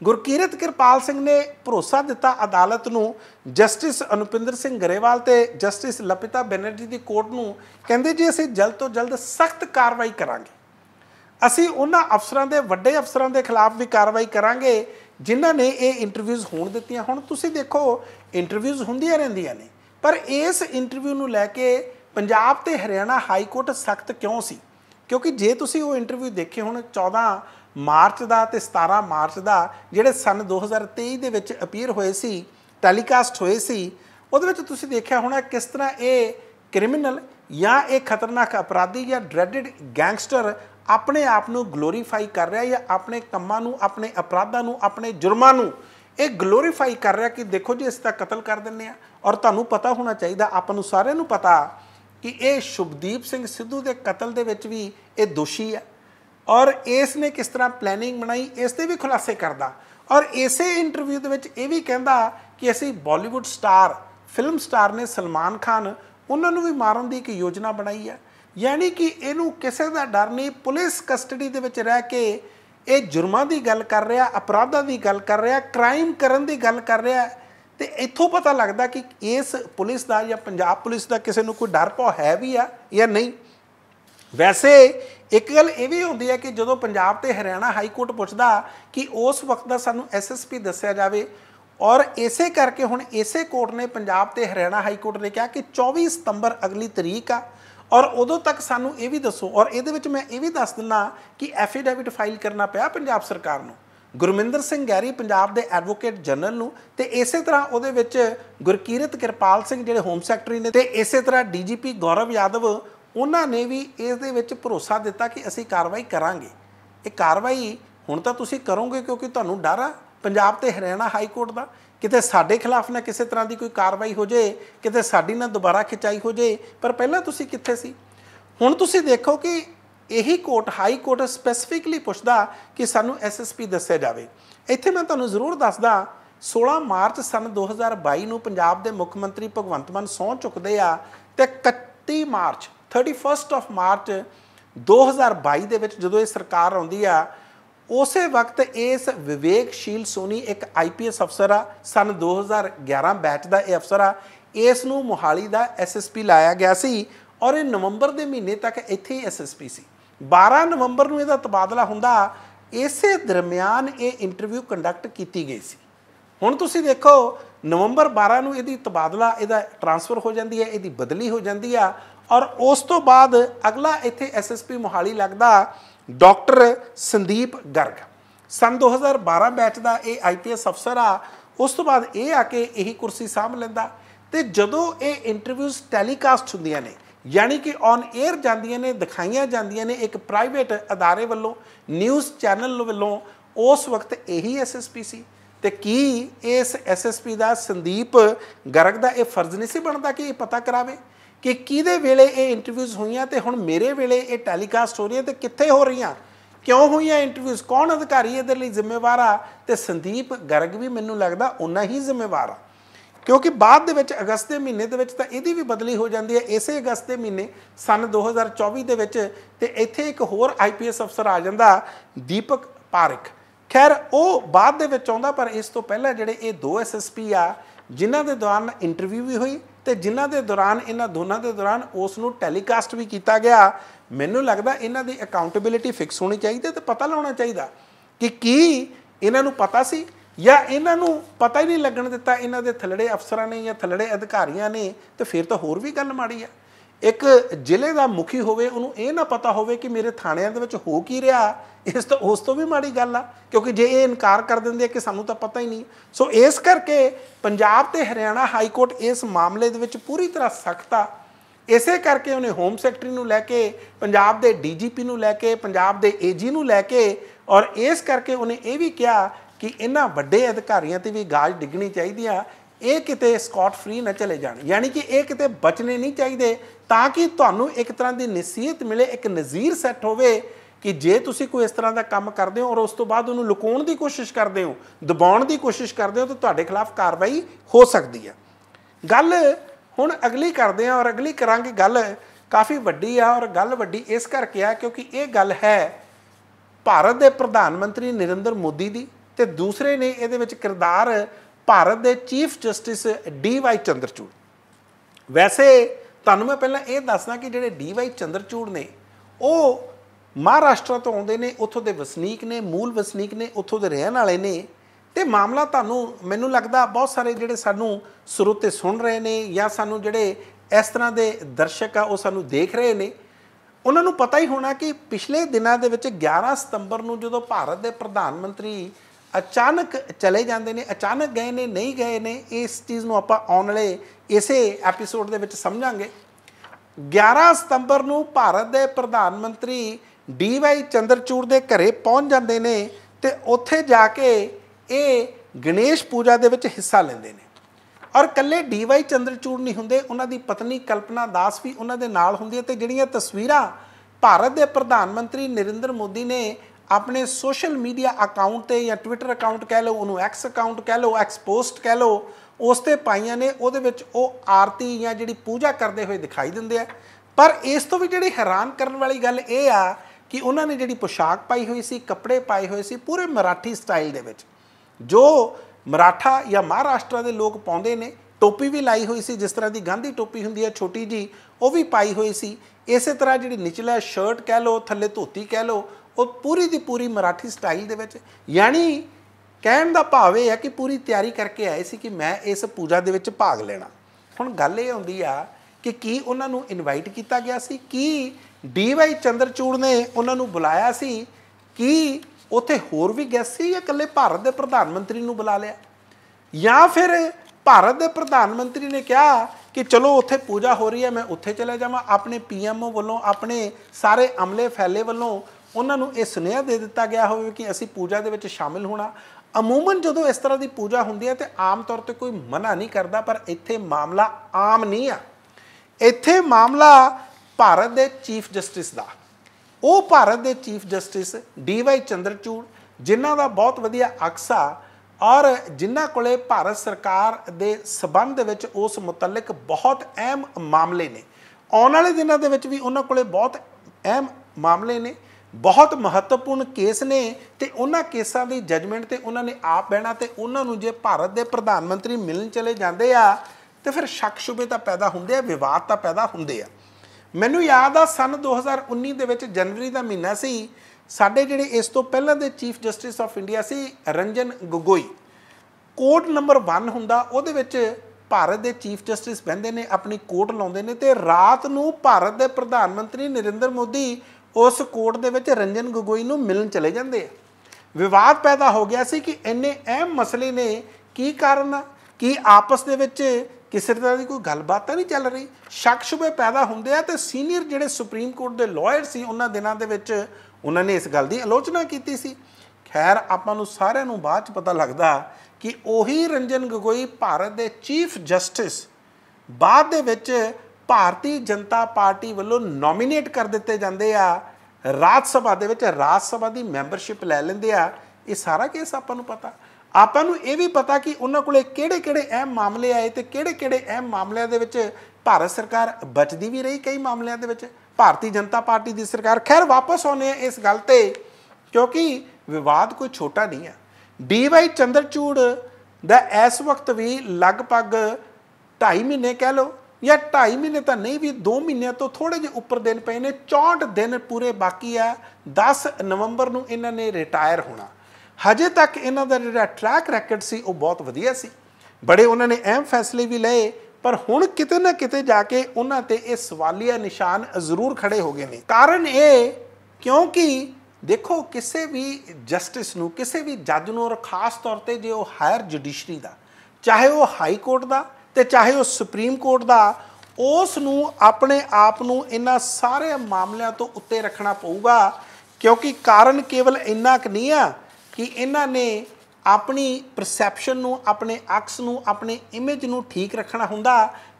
ਗੁਰਕੀਰਤ ਕਿਰਪਾਲ ਸਿੰਘ ਨੇ ਭਰੋਸਾ ਦਿੱਤਾ ਅਦਾਲਤ ਨੂੰ ਜਸਟਿਸ ਅਨੁਪਿੰਦਰ ਸਿੰਘ ਗਰੇਵਾਲ ਤੇ ਜਸਟਿਸ ਲਪਿਤਾ ਬੈਨਰਜੀ ਦੀ ਕੋਰਟ ਨੂੰ ਕਹਿੰਦੇ ਜੀ ਅਸੀਂ ਜਲਦ ਤੋਂ ਜਲਦ ਸਖਤ ਕਾਰਵਾਈ ਕਰਾਂਗੇ ਅਸੀਂ ਉਹਨਾਂ ਅਫਸਰਾਂ ਦੇ ਵੱਡੇ ਅਫਸਰਾਂ ਦੇ ਖਿਲਾਫ ਵੀ ਕਾਰਵਾਈ ਕਰਾਂਗੇ ਜਿਨ੍ਹਾਂ ਨੇ ਇਹ ਇੰਟਰਵਿਊਜ਼ ਹੋਣ ਦਿੱਤੀਆਂ ਹੁਣ ਤੁਸੀਂ ਦੇਖੋ ਇੰਟਰਵਿਊਜ਼ ਹੁੰਦੀਆਂ ਰਹਿੰਦੀਆਂ ਨੇ ਪਰ ਇਸ ਇੰਟਰਵਿਊ ਨੂੰ ਲੈ ਕੇ ਪੰਜਾਬ ਤੇ ਹਰਿਆਣਾ ਹਾਈ ਕੋਰਟ ਸਖਤ ਕਿਉਂ ਸੀ ਕਿਉਂਕਿ ਜੇ ਤੁਸੀਂ ਉਹ ਇੰਟਰਵਿਊ ਦੇਖੇ ਹੁਣ 14 ਮਾਰਚ ਦਾ ਤੇ 17 ਮਾਰਚ ਦਾ ਜਿਹੜੇ ਸਨ 2023 ਦੇ ਵਿੱਚ ਅਪੀਅਰ ਹੋਏ ਸੀ ਟੈਲੀਕਾਸਟ ਹੋਏ ਸੀ ਉਹਦੇ ਵਿੱਚ ਤੁਸੀਂ ਦੇਖਿਆ ਹੋਣਾ ਕਿਸ ਤਰ੍ਹਾਂ ਇਹ ਕ੍ਰਿਮੀਨਲ ਜਾਂ ਇਹ ਖਤਰਨਾਕ ਅਪਰਾਧੀ ਜਾਂ ਡ੍ਰੈਡਡ ਗੈਂਗਸਟਰ ਆਪਣੇ ਆਪ ਨੂੰ ਗਲੋਰੀਫਾਈ ਕਰ ਰਿਹਾ ਜਾਂ ਆਪਣੇ ਕੰਮਾਂ ਨੂੰ ਆਪਣੇ ਅਪਰਾਧਾਂ ਨੂੰ ਆਪਣੇ ਜੁਰਮਾਂ ਨੂੰ ਇਹ ਗਲੋਰੀਫਾਈ ਕਰ ਰਿਹਾ ਕਿ ਦੇਖੋ ਜੀ ਇਸ ਦਾ ਕਤਲ ਕਰ ਦਿੰਨੇ ਆ ਔਰ ਤੁਹਾਨੂੰ ਪਤਾ ਹੋਣਾ ਚਾਹੀਦਾ ਆਪਾਂ ਨੂੰ ਸਾਰਿਆਂ ਨੂੰ ਪਤਾ ਕਿ ਇਹ ਸ਼ੁਭਦੀਪ ਸਿੰਘ ਸਿੱਧੂ ਦੇ ਕਤਲ ਦੇ ਵਿੱਚ ਵੀ ਇਹ ਦੋਸ਼ੀ ਹੈ ਔਰ ਇਸ ਨੇ ਕਿਸ ਤਰ੍ਹਾਂ ਪਲੈਨਿੰਗ ਬਣਾਈ ਇਸ ਤੇ ਵੀ ਖੁਲਾਸੇ ਕਰਦਾ ਔਰ ਇਸੇ ਇੰਟਰਵਿਊ ਦੇ ਵਿੱਚ ਇਹ ਵੀ ਕਹਿੰਦਾ ਕਿ ਅਸੀਂ ਬਾਲੀਵੁੱਡ ਸਟਾਰ ਫਿਲਮ ਸਟਾਰ ਨੇ ਸਲਮਾਨ ਖਾਨ ਉਹਨਾਂ ਨੂੰ ਵੀ ਮਾਰਨ ਦੀ ਇੱਕ ਯੋਜਨਾ ਬਣਾਈ ਹੈ ਯਾਨੀ ਕਿ ਇਹਨੂੰ ਕਿਸੇ ਦਾ ਡਰ ਨਹੀਂ ਪੁਲਿਸ ਕਸਟਡੀ ਦੇ ਵਿੱਚ ਰਹਿ ਕੇ ਇਹ ਜੁਰਮਾਂ ਦੀ ਗੱਲ ਕਰ ਰਿਹਾ ਅਪਰਾਧਾਂ ਦੀ ਗੱਲ ਕਰ ਰਿਹਾ ਕ੍ਰਾਈਮ ਕਰਨ ਦੀ ਗੱਲ ਕਰ ਰਿਹਾ ਤੇ ਇੱਥੋਂ ਪਤਾ ਲੱਗਦਾ ਕਿ ਇਸ ਪੁਲਿਸ ਦਾ ਜਾਂ ਪੰਜਾਬ ਪੁਲਿਸ ਦਾ ਕਿਸੇ ਨੂੰ ਕੋਈ ਡਰ ਪਾ ਹੈ ਵੀ ਆ ਜਾਂ ਨਹੀਂ ਵੈਸੇ ਇੱਕ ਗੱਲ ਇਹ ਵੀ ਹੁੰਦੀ ਹੈ ਕਿ ਜਦੋਂ ਪੰਜਾਬ ਤੇ ਹਰਿਆਣਾ ਹਾਈ ਕੋਰਟ ਪੁੱਛਦਾ ਕਿ ਉਸ ਵਕਤ ਦਾ ਸਾਨੂੰ ਐਸਐਸਪੀ ਦੱਸਿਆ ਜਾਵੇ ਔਰ ਇਸੇ ਕਰਕੇ ਹੁਣ ਇਸੇ ਕੋਰਟ ਨੇ ਪੰਜਾਬ ਤੇ ਹਰਿਆਣਾ ਹਾਈ ਕੋਰਟ ਨੇ ਕਿਹਾ ਕਿ 24 ਸਤੰਬਰ ਅਗਲੀ ਤਰੀਕ ਆ ਔਰ ਉਦੋਂ ਤੱਕ ਸਾਨੂੰ ਇਹ ਵੀ ਦੱਸੋ ਔਰ ਇਹਦੇ ਵਿੱਚ ਮੈਂ ਇਹ ਵੀ ਦੱਸ ਦਿੰਨਾ ਕਿ ਐਫੀਡੈਵਿਟ ਫਾਈਲ ਕਰਨਾ ਪਿਆ ਪੰਜਾਬ ਸਰਕਾਰ ਨੂੰ ਗੁਰਮਿੰਦਰ ਸਿੰਘ ਗੈਰੀ ਪੰਜਾਬ ਦੇ ਐਡਵੋਕੇਟ ਜਨਰਲ ਨੂੰ ਤੇ ਇਸੇ ਤਰ੍ਹਾਂ ਉਹਦੇ ਵਿੱਚ ਗੁਰਕੀਰਤ ਕਿਰਪਾਲ ਸਿੰਘ ਜਿਹੜੇ ਹੋਮ ਸੈਕਟਰੀ ਨੇ ਤੇ ਇਸੇ ਤਰ੍ਹਾਂ ਡੀਜੀਪੀ ਗੌਰਵ ਯਾਦਵ ਉਹਨਾਂ ਨੇ ਵੀ ਇਸ ਦੇ ਵਿੱਚ ਭਰੋਸਾ ਦਿੱਤਾ ਕਿ ਅਸੀਂ ਕਾਰਵਾਈ ਕਰਾਂਗੇ ਇਹ ਕਾਰਵਾਈ ਹੁਣ ਤਾਂ ਤੁਸੀਂ ਕਰੋਗੇ ਕਿਉਂਕਿ ਤੁਹਾਨੂੰ ਡਰ ਆ ਪੰਜਾਬ ਤੇ ਹਰਿਆਣਾ ਹਾਈ ਕੋਰਟ ਦਾ ਕਿਤੇ ਸਾਡੇ ਖਿਲਾਫ ਨਾ ਕਿਸੇ ਤਰ੍ਹਾਂ ਦੀ ਕੋਈ ਕਾਰਵਾਈ ਹੋ ਜੇ ਕਿਤੇ ਸਾਡੀ ਨਾ ਦੁਬਾਰਾ ਖਿਚਾਈ ਹੋ ਜੇ ਪਰ ਪਹਿਲਾਂ ਤੁਸੀਂ ਕਿੱਥੇ ਸੀ ਹੁਣ ਤੁਸੀਂ ਦੇਖੋ ਕਿ ਇਹੀ ਕੋਰਟ ਹਾਈ ਕੋਰਟ ਸਪੈਸੀਫਿਕਲੀ ਪੁੱਛਦਾ ਕਿ ਸਾਨੂੰ ਐਸਐਸਪੀ ਦੱਸਿਆ ਜਾਵੇ ਇੱਥੇ ਮੈਂ ਤੁਹਾਨੂੰ ਜ਼ਰੂਰ ਦੱਸਦਾ 16 ਮਾਰਚ ਸਨ 2022 ਨੂੰ ਪੰਜਾਬ ਦੇ ਮੁੱਖ ਮੰਤਰੀ ਭਗਵੰਤ ਮਾਨ ਸੌਂ ਚੁੱਕਦੇ ਆ ਤੇ 31 ਮਾਰਚ 31st ਆਫ ਮਾਰਚ 2022 ਦੇ ਵਿੱਚ ਜਦੋਂ ਇਹ ਸਰਕਾਰ ਆਉਂਦੀ ਆ ਉਸੇ ਵਕਤ ਇਸ ਵਿਵੇਕਸ਼ੀਲ ਸੋਨੀ ਇੱਕ ਆਈਪੀਐਸ ਅਫਸਰ ਆ ਸਨ 2011 ਬੈਚ ਦਾ ਇਹ ਅਫਸਰ ਆ ਇਸ ਨੂੰ ਮੁਹਾਲੀ ਦਾ ਐਸਐਸਪੀ ਲਾਇਆ ਗਿਆ ਸੀ ਔਰ ਇਹ ਨਵੰਬਰ ਦੇ ਮਹੀਨੇ ਤੱਕ ਇੱਥੇ ਹੀ ਐਸਐਸਪੀ ਸੀ 12 ਨਵੰਬਰ ਨੂੰ ਇਹਦਾ ਤਬਾਦਲਾ ਹੁੰਦਾ ਇਸੇ ਦਰਮਿਆਨ ਇਹ ਇੰਟਰਵਿਊ ਕੰਡਕਟ ਕੀਤੀ ਗਈ ਸੀ ਹੁਣ ਤੁਸੀਂ ਦੇਖੋ ਨਵੰਬਰ 12 ਨੂੰ ਇਹਦੀ ਤਬਾਦਲਾ ਇਹਦਾ ਟਰਾਂਸਫਰ ਹੋ ਜਾਂਦੀ ਹੈ ਇਹਦੀ ਬਦਲੀ ਹੋ ਜਾਂਦੀ ਆ ਔਰ ਉਸ ਤੋਂ ਬਾਅਦ ਅਗਲਾ ਇੱਥੇ ਐਸਐਸਪੀ ਮੁਹਾਲੀ ਲੱਗਦਾ ਡਾਕਟਰ ਸੰਦੀਪ ਗਰਗ ਸਨ 2012 ਬੈਚ ਦਾ ਇਹ ਆਈਪੀਐਸ ਅਫਸਰ ਆ ਉਸ ਤੋਂ ਬਾਅਦ ਇਹ ਆ ਕੇ ਇਹੀ ਕੁਰਸੀ ਸਾਂਭ ਲੈਂਦਾ ਤੇ ਜਦੋਂ ਇਹ ਇੰਟਰਵਿਊਜ਼ ਟੈਲੀਕਾਸਟ ਹੁੰਦੀਆਂ ਨੇ ਯਾਨੀ ਕਿ ਔਨ 에ਅਰ ਜਾਂਦੀਆਂ ਨੇ ਦਿਖਾਈਆਂ ਜਾਂਦੀਆਂ ਨੇ ਇੱਕ ਪ੍ਰਾਈਵੇਟ ਅਦਾਰੇ ਵੱਲੋਂ ਨਿਊਜ਼ ਚੈਨਲ ਵੱਲੋਂ ਉਸ ਵਕਤ ਇਹੀ ਐਸਐਸਪੀ ਸੀ ਤੇ ਕੀ ਇਸ ਐਸਐਸਪੀ ਦਾ ਸੰਦੀਪ ਗਰਗ ਦਾ ਇਹ ਫਰਜ਼ ਨਹੀਂ ਸੀ ਬਣਦਾ ਕਿ ਇਹ ਪਤਾ ਕਰਾਵੇ ਕਿ ਕਿਹਦੇ ਵੇਲੇ ਇਹ ਇੰਟਰਵਿਊਜ਼ ਹੋਈਆਂ ਤੇ ਹੁਣ ਮੇਰੇ ਵੇਲੇ ਇਹ ਟੈਲੀਕਾਸਟ ਹੋ ਰਹੀਆਂ ਤੇ ਕਿੱਥੇ ਹੋ ਰਹੀਆਂ ਕਿਉਂ ਹੋਈਆਂ ਇੰਟਰਵਿਊਜ਼ ਕੌਣ ਅਧਿਕਾਰੀ ਇਹਦੇ ਲਈ ਜ਼ਿੰਮੇਵਾਰ ਆ ਤੇ ਸੰਦੀਪ ਗਰਗ ਵੀ ਮੈਨੂੰ ਲੱਗਦਾ ਉਹਨਾਂ ਹੀ ਜ਼ਿੰਮੇਵਾਰ ਆ ਕਿਉਂਕਿ ਬਾਅਦ ਦੇ ਵਿੱਚ ਅਗਸਤ ਦੇ ਮਹੀਨੇ ਦੇ ਵਿੱਚ ਤਾਂ ਇਹਦੀ ਵੀ ਬਦਲੀ ਹੋ ਜਾਂਦੀ ਹੈ ਇਸੇ ਅਗਸਤ ਦੇ ਮਹੀਨੇ ਸਨ 2024 ਦੇ ਵਿੱਚ ਤੇ ਇੱਥੇ ਇੱਕ ਹੋਰ ਆਈਪੀਐਸ ਅਫਸਰ ਆ ਜਾਂਦਾ ਦੀਪਕ ਪਾਰਕ ਖੈਰ ਉਹ ਬਾਅਦ ਦੇ ਵਿੱਚ ਆਉਂਦਾ ਪਰ ਇਸ ਤੋਂ ਪਹਿਲਾਂ ਜਿਹੜੇ ਇਹ ਦੋ ਐਸਐਸਪੀ ਆ ਜਿਨ੍ਹਾਂ ਦੇ ਦੌਰਾਨ ਇੰਟਰਵਿਊ ਵੀ ਹੋਈ ਤੇ ਜਿਨ੍ਹਾਂ ਦੇ ਦੌਰਾਨ ਇਹਨਾਂ ਦੋਨਾਂ ਦੇ ਦੌਰਾਨ ਉਸ ਨੂੰ ਟੈਲੀਕਾਸਟ ਵੀ ਕੀਤਾ ਗਿਆ ਮੈਨੂੰ ਲੱਗਦਾ ਇਹਨਾਂ ਦੀ ਅਕਾਊਂਟੇਬਿਲਟੀ ਫਿਕਸ ਹੋਣੀ ਚਾਹੀਦੀ ਤੇ ਪਤਾ ਲਾਉਣਾ ਚਾਹੀਦਾ ਕਿ ਕੀ ਇਹਨਾਂ ਨੂੰ ਪਤਾ ਸੀ ਜਾਂ ਇਹਨਾਂ ਨੂੰ ਪਤਾ ਹੀ ਨਹੀਂ ਲੱਗਣ ਦਿੱਤਾ ਇਹਨਾਂ ਦੇ ਥਲੜੇ ਅਫਸਰਾਂ ਨੇ ਜਾਂ ਥਲੜੇ ਅਧਿਕਾਰੀਆਂ ਨੇ ਤੇ ਫਿਰ ਤਾਂ ਹੋਰ ਵੀ ਗੱਲ ਮਾੜੀ ਆ ਇੱਕ ਜ਼ਿਲ੍ਹੇ ਦਾ ਮੁਖੀ ਹੋਵੇ ਉਹਨੂੰ ਇਹ ਨਾ ਪਤਾ ਹੋਵੇ ਕਿ ਮੇਰੇ ਥਾਣਿਆਂ ਦੇ ਵਿੱਚ ਹੋ ਕੀ ਰਿਹਾ ਇਸ ਤੋਂ ਉਸ ਤੋਂ ਵੀ ਮਾੜੀ ਗੱਲ ਆ ਕਿਉਂਕਿ ਜੇ ਇਹ ਇਨਕਾਰ ਕਰ ਦਿੰਦੇ ਕਿ ਸਾਨੂੰ ਤਾਂ ਪਤਾ ਹੀ ਨਹੀਂ ਸੋ ਇਸ ਕਰਕੇ ਪੰਜਾਬ ਤੇ ਹਰਿਆਣਾ ਹਾਈ ਕੋਰਟ ਇਸ ਮਾਮਲੇ ਦੇ ਵਿੱਚ ਪੂਰੀ ਤਰ੍ਹਾਂ ਸਖਤ ਆ ਇਸੇ ਕਰਕੇ ਉਹਨੇ ਹੋਮ ਸੈਕਟਰੀ ਨੂੰ ਲੈ ਕੇ ਪੰਜਾਬ ਦੇ ਡੀਜੀਪੀ ਨੂੰ ਲੈ ਕੇ ਪੰਜਾਬ ਦੇ ਏਜੀ ਨੂੰ ਲੈ ਕੇ ਔਰ ਇਸ ਕਰਕੇ ਉਹਨੇ ਇਹ ਵੀ ਕਿਹਾ ਕਿ ਇਹਨਾਂ ਵੱਡੇ ਅਧਿਕਾਰੀਆਂ ਤੇ ਵੀ ਗਾਜ ਡਿੱਗਣੀ ਚਾਹੀਦੀ ਆ ਇਹ ਕਿਤੇ ਸਕਾਟ ਫ੍ਰੀ ਨਾ ਚਲੇ ਜਾਣ ਯਾਨੀ ਕਿ ਇਹ ਕਿਤੇ ਬਚਨੇ ਨਹੀਂ ਚਾਹੀਦੇ ਤਾਂ ਕਿ ਤੁਹਾਨੂੰ ਇੱਕ ਤਰ੍ਹਾਂ ਦੀ ਨਸੀਹਤ ਮਿਲੇ ਇੱਕ ਨਜ਼ੀਰ ਸੈੱਟ ਹੋਵੇ ਕਿ ਜੇ ਤੁਸੀਂ ਕੋਈ ਇਸ ਤਰ੍ਹਾਂ ਦਾ ਕੰਮ ਕਰਦੇ ਹੋ ਔਰ ਉਸ ਤੋਂ ਬਾਅਦ ਉਹਨੂੰ ਲੁਕਾਉਣ ਦੀ ਕੋਸ਼ਿਸ਼ ਕਰਦੇ ਹੋ ਦਬਾਉਣ ਦੀ ਕੋਸ਼ਿਸ਼ ਕਰਦੇ ਹੋ ਤਾਂ ਤੁਹਾਡੇ ਖਿਲਾਫ ਕਾਰਵਾਈ ਹੋ ਸਕਦੀ ਹੈ ਗੱਲ ਹੁਣ ਅਗਲੀ ਕਰਦੇ ਆ ਔਰ ਅਗਲੀ ਕਰਾਂਗੇ ਗੱਲ ਕਾਫੀ ਵੱਡੀ ਆ ਔਰ ਗੱਲ ਵੱਡੀ ਇਸ ਕਰਕੇ ਆ ਕਿਉਂਕਿ ਇਹ ਗੱਲ ਹੈ ਭਾਰਤ ਦੇ ਪ੍ਰਧਾਨ ਮੰਤਰੀ ਨਰਿੰਦਰ ਮੋਦੀ ਦੀ ਤੇ ਦੂਸਰੇ ਨੇ ਇਹਦੇ ਵਿੱਚ ਕਿਰਦਾਰ ਭਾਰਤ ਦੇ chief justice D Y Chandrachud ਵੈਸੇ ਤੁਹਾਨੂੰ ਮੈਂ ਪਹਿਲਾਂ ਇਹ ਦੱਸਣਾ ਕਿ ਜਿਹੜੇ ਡੀ ਵਾਈ ਚੰਦਰਚੂੜ ਨੇ ਉਹ ਮਹਾਰਾਸ਼ਟਰ ਤੋਂ ਆਉਂਦੇ ਨੇ ਉੱਥੋਂ ਦੇ ਵਸਨੀਕ ਨੇ ਮੂਲ ਵਸਨੀਕ ਨੇ ਉੱਥੋਂ ਦੇ ਰਹਿਣ ਵਾਲੇ ਨੇ ਤੇ ਮਾਮਲਾ ਤੁਹਾਨੂੰ ਮੈਨੂੰ ਲੱਗਦਾ ਬਹੁਤ ਸਾਰੇ ਜਿਹੜੇ ਸਾਨੂੰ ਸਰੋਤ ਤੇ ਸੁਣ ਰਹੇ ਨੇ ਜਾਂ ਸਾਨੂੰ ਜਿਹੜੇ ਇਸ ਤਰ੍ਹਾਂ ਦੇ ਦਰਸ਼ਕ ਆ ਉਹ ਸਾਨੂੰ ਦੇਖ ਰਹੇ ਨੇ ਉਹਨਾਂ ਨੂੰ ਪਤਾ ਹੀ ਹੋਣਾ ਕਿ ਪਿਛਲੇ ਦਿਨਾਂ ਦੇ ਵਿੱਚ 11 ਸਤੰਬਰ ਨੂੰ ਜਦੋਂ ਭਾਰਤ ਦੇ ਪ੍ਰਧਾਨ ਮੰਤਰੀ ਅਚਾਨਕ ਚਲੇ ਜਾਂਦੇ ਨੇ ਅਚਾਨਕ ਗਏ ਨੇ ਨਹੀਂ ਗਏ ਨੇ ਇਸ ਚੀਜ਼ ਨੂੰ ਆਪਾਂ ਆਉਣ ਵਾਲੇ ਇਸੇ ਐਪੀਸੋਡ ਦੇ ਵਿੱਚ ਸਮਝਾਂਗੇ 11 ਸਤੰਬਰ ਨੂੰ ਭਾਰਤ ਦੇ ਪ੍ਰਧਾਨ ਮੰਤਰੀ ਡੀ ਵਾਈ ਚੰਦਰਚੂੜ ਦੇ ਘਰੇ ਪਹੁੰਚ ਜਾਂਦੇ ਨੇ ਤੇ ਉੱਥੇ ਜਾ ਕੇ ਇਹ ਗਣੇਸ਼ ਪੂਜਾ ਦੇ ਵਿੱਚ ਹਿੱਸਾ ਲੈਂਦੇ ਨੇ ਔਰ ਕੱਲੇ ਡੀ ਵਾਈ ਚੰਦਰਚੂੜ ਨਹੀਂ ਹੁੰਦੇ ਉਹਨਾਂ ਦੀ ਪਤਨੀ ਕਲਪਨਾ ਦਾਸ ਵੀ ਉਹਨਾਂ ਦੇ ਨਾਲ ਹੁੰਦੀ ਹੈ ਤੇ ਜਿਹੜੀਆਂ ਤਸਵੀਰਾਂ ਭਾਰਤ ਦੇ ਪ੍ਰਧਾਨ ਮੰਤਰੀ ਨਰਿੰਦਰ ਮੋਦੀ ਨੇ ਆਪਣੇ ਸੋਸ਼ਲ ਮੀਡੀਆ ਅਕਾਊਂਟ ਤੇ ਜਾਂ ਟਵਿੱਟਰ ਅਕਾਊਂਟ ਕਹਿ ਲਓ ਉਹਨੂੰ ਐਕਸ ਅਕਾਊਂਟ ਕਹਿ ਲਓ ਐਕਸ ਪੋਸਟ ਕਹਿ ਲਓ ਉਸ ਤੇ ਪਾਈਆਂ ਨੇ ਉਹਦੇ ਵਿੱਚ ਉਹ ਆਰਤੀ ਜਾਂ ਜਿਹੜੀ ਪੂਜਾ ਕਰਦੇ ਹੋਏ ਦਿਖਾਈ ਦਿੰਦੇ ਆ ਪਰ ਇਸ ਤੋਂ ਵੀ ਜਿਹੜੀ ਹੈਰਾਨ ਕਰਨ ਵਾਲੀ ਗੱਲ ਇਹ ਆ ਕਿ ਉਹਨਾਂ ਨੇ ਜਿਹੜੀ ਪੋਸ਼ਾਕ ਪਾਈ ਹੋਈ ਸੀ ਕੱਪੜੇ ਪਾਏ ਹੋਏ ਸੀ ਪੂਰੇ ਮਰਾਠੀ ਸਟਾਈਲ ਦੇ ਵਿੱਚ ਜੋ ਮਰਾਠਾ ਜਾਂ ਮਹਾਰਾਸ਼ਟਰ ਦੇ ਲੋਕ ਪਾਉਂਦੇ ਨੇ ਟੋਪੀ ਵੀ ਲਾਈ ਹੋਈ ਸੀ ਜਿਸ ਤਰ੍ਹਾਂ ਦੀ ਗਾਂਧੀ ਟੋਪੀ ਹੁੰਦੀ ਹੈ ਛੋਟੀ ਜੀ ਉਹ ਵੀ ਪਾਈ ਹੋਈ ਸੀ ਇਸੇ ਤਰ੍ਹਾਂ ਜਿਹੜੀ ਨਿਚਲਾ ਸ਼ਰਟ ਕਹਿ ਲੋ ਥੱਲੇ ਧੋਤੀ ਕਹਿ ਲੋ ਉਹ ਪੂਰੀ ਦੀ ਪੂਰੀ ਮਰਾਠੀ ਸਟਾਈਲ ਦੇ ਵਿੱਚ ਯਾਨੀ ਕਹਿਣ ਦਾ ਭਾਵ ਇਹ ਹੈ ਕਿ ਪੂਰੀ ਤਿਆਰੀ ਕਰਕੇ ਆਏ ਸੀ ਕਿ ਮੈਂ ਇਸ ਪੂਜਾ ਦੇ ਵਿੱਚ ਭਾਗ ਲੈਣਾ ਹੁਣ ਗੱਲ ਇਹ ਹੁੰਦੀ ਆ ਕਿ ਕੀ ਉਹਨਾਂ ਨੂੰ ਇਨਵਾਈਟ ਕੀਤਾ ਗਿਆ ਸੀ ਕੀ ਡੀਵਾਈ ਚੰਦਰਚੂੜ ਨੇ ਉਹਨਾਂ ਨੂੰ ਬੁਲਾਇਆ ਸੀ ਕਿ ਉੱਥੇ ਹੋਰ ਵੀ ਗੈਸ ਸੀ ਜਾਂ ਇਕੱਲੇ ਭਾਰਤ ਦੇ ਪ੍ਰਧਾਨ ਮੰਤਰੀ ਨੂੰ ਬੁਲਾ ਲਿਆ ਜਾਂ ਫਿਰ ਭਾਰਤ ਦੇ ਪ੍ਰਧਾਨ ਮੰਤਰੀ ਨੇ ਕਿਹਾ ਕਿ ਚਲੋ ਉੱਥੇ ਪੂਜਾ ਹੋ ਰਹੀ ਹੈ ਮੈਂ ਉੱਥੇ ਚਲੇ ਜਾਵਾਂ ਆਪਣੇ ਪੀਐਮਓ ਵੱਲੋਂ ਆਪਣੇ ਸਾਰੇ ਅਮਲੇ ਫੈਲੇ ਵੱਲੋਂ ਉਹਨਾਂ ਨੂੰ ਇਹ ਸੁਨੇਹਾ ਦੇ ਦਿੱਤਾ ਗਿਆ ਹੋਵੇ ਕਿ ਅਸੀਂ ਪੂਜਾ ਦੇ ਵਿੱਚ ਸ਼ਾਮਿਲ ਹੋਣਾ ਅਮੂਮਨ ਜਦੋਂ ਇਸ ਤਰ੍ਹਾਂ ਦੀ ਪੂਜਾ ਹੁੰਦੀ ਹੈ ਤੇ ਆਮ ਤੌਰ ਤੇ ਕੋਈ ਮਨਾ ਨਹੀਂ ਕਰਦਾ ਪਰ ਇੱਥੇ ਮਾਮਲਾ ਆਮ ਨਹੀਂ ਆ ਇੱਥੇ ਮਾਮਲਾ ਭਾਰਤ ਦੇ ਚੀਫ ਜਸਟਿਸ ਦਾ ਉਹ ਭਾਰਤ ਦੇ chief justice D Y Chandrachud ਜਿਨ੍ਹਾਂ ਦਾ ਬਹੁਤ ਵਧੀਆ ਅਕਸਾ ਔਰ ਜਿਨ੍ਹਾਂ ਕੋਲੇ ਭਾਰਤ ਸਰਕਾਰ ਦੇ ਸਬੰਧ ਵਿੱਚ ਉਸ ਮੁਤਲਕ ਬਹੁਤ ਅਹਿਮ ਮਾਮਲੇ ਨੇ ਆਉਣ ਵਾਲੇ ਦਿਨਾਂ ਦੇ ਵਿੱਚ ਵੀ ਉਹਨਾਂ ਕੋਲੇ ਬਹੁਤ ਅਹਿਮ ਮਾਮਲੇ ਨੇ ਬਹੁਤ ਮਹੱਤਵਪੂਰਨ ਕੇਸ ਨੇ ਤੇ ਉਹਨਾਂ ਕੇਸਾਂ ਦੀ ਜਜਮੈਂਟ ਤੇ ਉਹਨਾਂ ਨੇ ਆਪ ਬਹਿਣਾ ਤੇ ਉਹਨਾਂ ਨੂੰ ਜੇ ਭਾਰਤ ਦੇ ਪ੍ਰਧਾਨ ਮੰਤਰੀ ਮਿਲਣ ਚਲੇ ਜਾਂਦੇ ਆ ਤੇ ਫਿਰ ਸ਼ੱਕ ਸ਼ੁਬੇ ਤਾਂ ਪੈਦਾ ਹੁੰਦੇ ਆ ਵਿਵਾਦ ਤਾਂ ਪੈਦਾ ਹੁੰਦੇ ਆ ਮੈਨੂੰ ਯਾਦ ਆ ਸਨ 2019 ਦੇ ਵਿੱਚ ਜਨਵਰੀ ਦਾ ਮਹੀਨਾ ਸੀ ਸਾਡੇ ਜਿਹੜੇ ਇਸ ਤੋਂ ਪਹਿਲਾਂ ਦੇ ਚੀਫ ਜਸਟਿਸ ਆਫ ਇੰਡੀਆ ਸੀ ਰੰਜਨ ਗੋਗੋਈ ਕੋਰਟ ਨੰਬਰ 1 ਹੁੰਦਾ ਉਹਦੇ ਵਿੱਚ ਭਾਰਤ ਦੇ ਚੀਫ ਜਸਟਿਸ ਬੰਦੇ ਨੇ ਆਪਣੀ ਕੋਰਟ ਲਾਉਂਦੇ ਨੇ ਤੇ ਰਾਤ ਨੂੰ ਭਾਰਤ ਦੇ ਪ੍ਰਧਾਨ ਮੰਤਰੀ ਨਰਿੰਦਰ ਮੋਦੀ ਉਸ ਕੋਰਟ ਦੇ ਵਿੱਚ ਰੰਜਨ ਗੋਗੋਈ ਨੂੰ ਮਿਲਣ ਚਲੇ ਜਾਂਦੇ ਆ ਵਿਵਾਦ ਪੈਦਾ ਹੋ ਗਿਆ ਸੀ ਕਿ ਇੰਨੇ ਅਹਿਮ ਮਸਲੇ ਨੇ ਕੀ ਕਾਰਨ ਕੀ ਆਪਸ ਦੇ ਵਿੱਚ ਕਿਸੇ ਤਰ੍ਹਾਂ ਦੀ ਕੋਈ ਗੱਲਬਾਤ ਤਾਂ ਨਹੀਂ ਚੱਲ ਰਹੀ ਸ਼ੱਕ ਸ਼ੁਬੇ ਪੈਦਾ ਹੁੰਦੇ ਆ ਤੇ ਸੀਨੀਅਰ ਜਿਹੜੇ ਸੁਪਰੀਮ ਕੋਰਟ ਦੇ ਲਾਇਰ ਸੀ ਉਹਨਾਂ ਦਿਨਾਂ ਦੇ ਵਿੱਚ ਉਹਨਾਂ ਨੇ ਇਸ ਗੱਲ ਦੀ ਆਲੋਚਨਾ ਕੀਤੀ ਸੀ ਖੈਰ ਆਪਾਂ ਨੂੰ ਸਾਰਿਆਂ ਨੂੰ ਬਾਅਦ ਚ ਪਤਾ ਲੱਗਦਾ ਕਿ ਉਹੀ ਰੰਜਨ ਗਗੋਈ ਭਾਰਤ ਦੇ ਚੀਫ ਜਸਟਿਸ ਬਾਅਦ ਦੇ ਵਿੱਚ ਭਾਰਤੀ ਜਨਤਾ ਪਾਰਟੀ ਵੱਲੋਂ ਨੋਮੀਨੇਟ ਕਰ ਦਿੱਤੇ ਜਾਂਦੇ ਆ ਰਾਜ ਸਭਾ ਦੇ ਵਿੱਚ ਰਾਜ ਸਭਾ ਦੀ ਮੈਂਬਰਸ਼ਿਪ ਲੈ ਲੈਂਦੇ ਆ ਇਹ ਸਾਰਾ ਕੇਸ ਆਪਾਂ ਨੂੰ ਪਤਾ ਆਪਾਂ ਨੂੰ ਇਹ ਵੀ ਪਤਾ ਕਿ ਉਹਨਾਂ ਕੋਲੇ ਕਿਹੜੇ-ਕਿਹੜੇ ਅਹਿਮ ਮਾਮਲੇ ਆਏ ਤੇ ਕਿਹੜੇ-ਕਿਹੜੇ ਅਹਿਮ ਮਾਮਲਿਆਂ ਦੇ ਵਿੱਚ ਭਾਰਤ ਸਰਕਾਰ ਬਚਦੀ ਵੀ ਰਹੀ ਕਈ ਮਾਮਲਿਆਂ ਦੇ ਵਿੱਚ ਭਾਰਤੀ ਜਨਤਾ ਪਾਰਟੀ ਦੀ ਸਰਕਾਰ ਖੈਰ ਵਾਪਸ ਆਉਨੇ ਆ ਇਸ ਗੱਲ ਤੇ ਕਿਉਂਕਿ ਵਿਵਾਦ ਕੋਈ ਛੋਟਾ ਨਹੀਂ ਆ ਡੀਵਾਈ ਚੰਦਰਚੂੜ ਦਾ ਇਸ ਵਕਤ ਵੀ ਲਗਭਗ 2.5 ਮਹੀਨੇ ਕਹਿ ਲਓ ਜਾਂ 2.5 ਮਹੀਨੇ ਤਾਂ ਨਹੀਂ ਵੀ 2 ਮਹੀਨਿਆਂ ਤੋਂ ਥੋੜੇ ਜਿਹਾ ਉੱਪਰ ਦਿਨ ਪਏ ਨੇ 64 ਦਿਨ ਪੂਰੇ ਬਾਕੀ ਆ 10 ਨਵੰਬਰ ਨੂੰ ਇਹਨਾਂ ਨੇ ਰਿਟਾਇਰ ਹੋਣਾ ਹਜੇ ਤੱਕ ਇਹਨਾਂ ਦਾ ਜਿਹੜਾ ਟਰੈਕ ਰੈਕਡ ਸੀ ਉਹ ਬਹੁਤ ਵਧੀਆ ਸੀ ਬੜੇ ਉਹਨਾਂ ਨੇ ਅਹਿਮ ਫੈਸਲੇ ਵੀ ਲਏ ਪਰ ਹੁਣ ਕਿਤੇ ਨਾ ਕਿਤੇ ਜਾ ਕੇ ਉਹਨਾਂ ਤੇ ਇਹ ਸਵਾਲੀਆ ਨਿਸ਼ਾਨ ਜ਼ਰੂਰ ਖੜੇ ਹੋ ਗਏ ਨੇ ਕਾਰਨ ਇਹ ਕਿਉਂਕਿ ਦੇਖੋ ਕਿਸੇ ਵੀ ਜਸਟਿਸ ਨੂੰ ਕਿਸੇ ਵੀ ਜੱਜ ਨੂੰ ਔਰ ਖਾਸ ਤੌਰ ਤੇ ਜੇ ਉਹ ਹਾਇਰ ਜੁਡੀਸ਼ਰੀ ਦਾ ਚਾਹੇ ਉਹ ਹਾਈ ਕੋਰਟ ਦਾ ਤੇ ਚਾਹੇ ਉਹ ਸੁਪਰੀਮ ਕੋਰਟ ਦਾ ਉਸ ਨੂੰ ਆਪਣੇ ਆਪ ਨੂੰ ਇਹਨਾਂ ਸਾਰੇ ਮਾਮਲਿਆਂ ਤੋਂ ਉੱਤੇ ਰੱਖਣਾ ਪਊਗਾ ਕਿਉਂਕਿ ਕਾਰਨ ਕੇਵਲ ਇੰਨਾ ਕਿ ਨਹੀਂ ਆ ਕਿ ਇਹਨਾਂ ਨੇ ਆਪਣੀ ਪਰਸੈਪਸ਼ਨ ਨੂੰ ਆਪਣੇ ਅਕਸ ਨੂੰ ਆਪਣੇ ਇਮੇਜ ਨੂੰ ਠੀਕ ਰੱਖਣਾ ਹੁੰਦਾ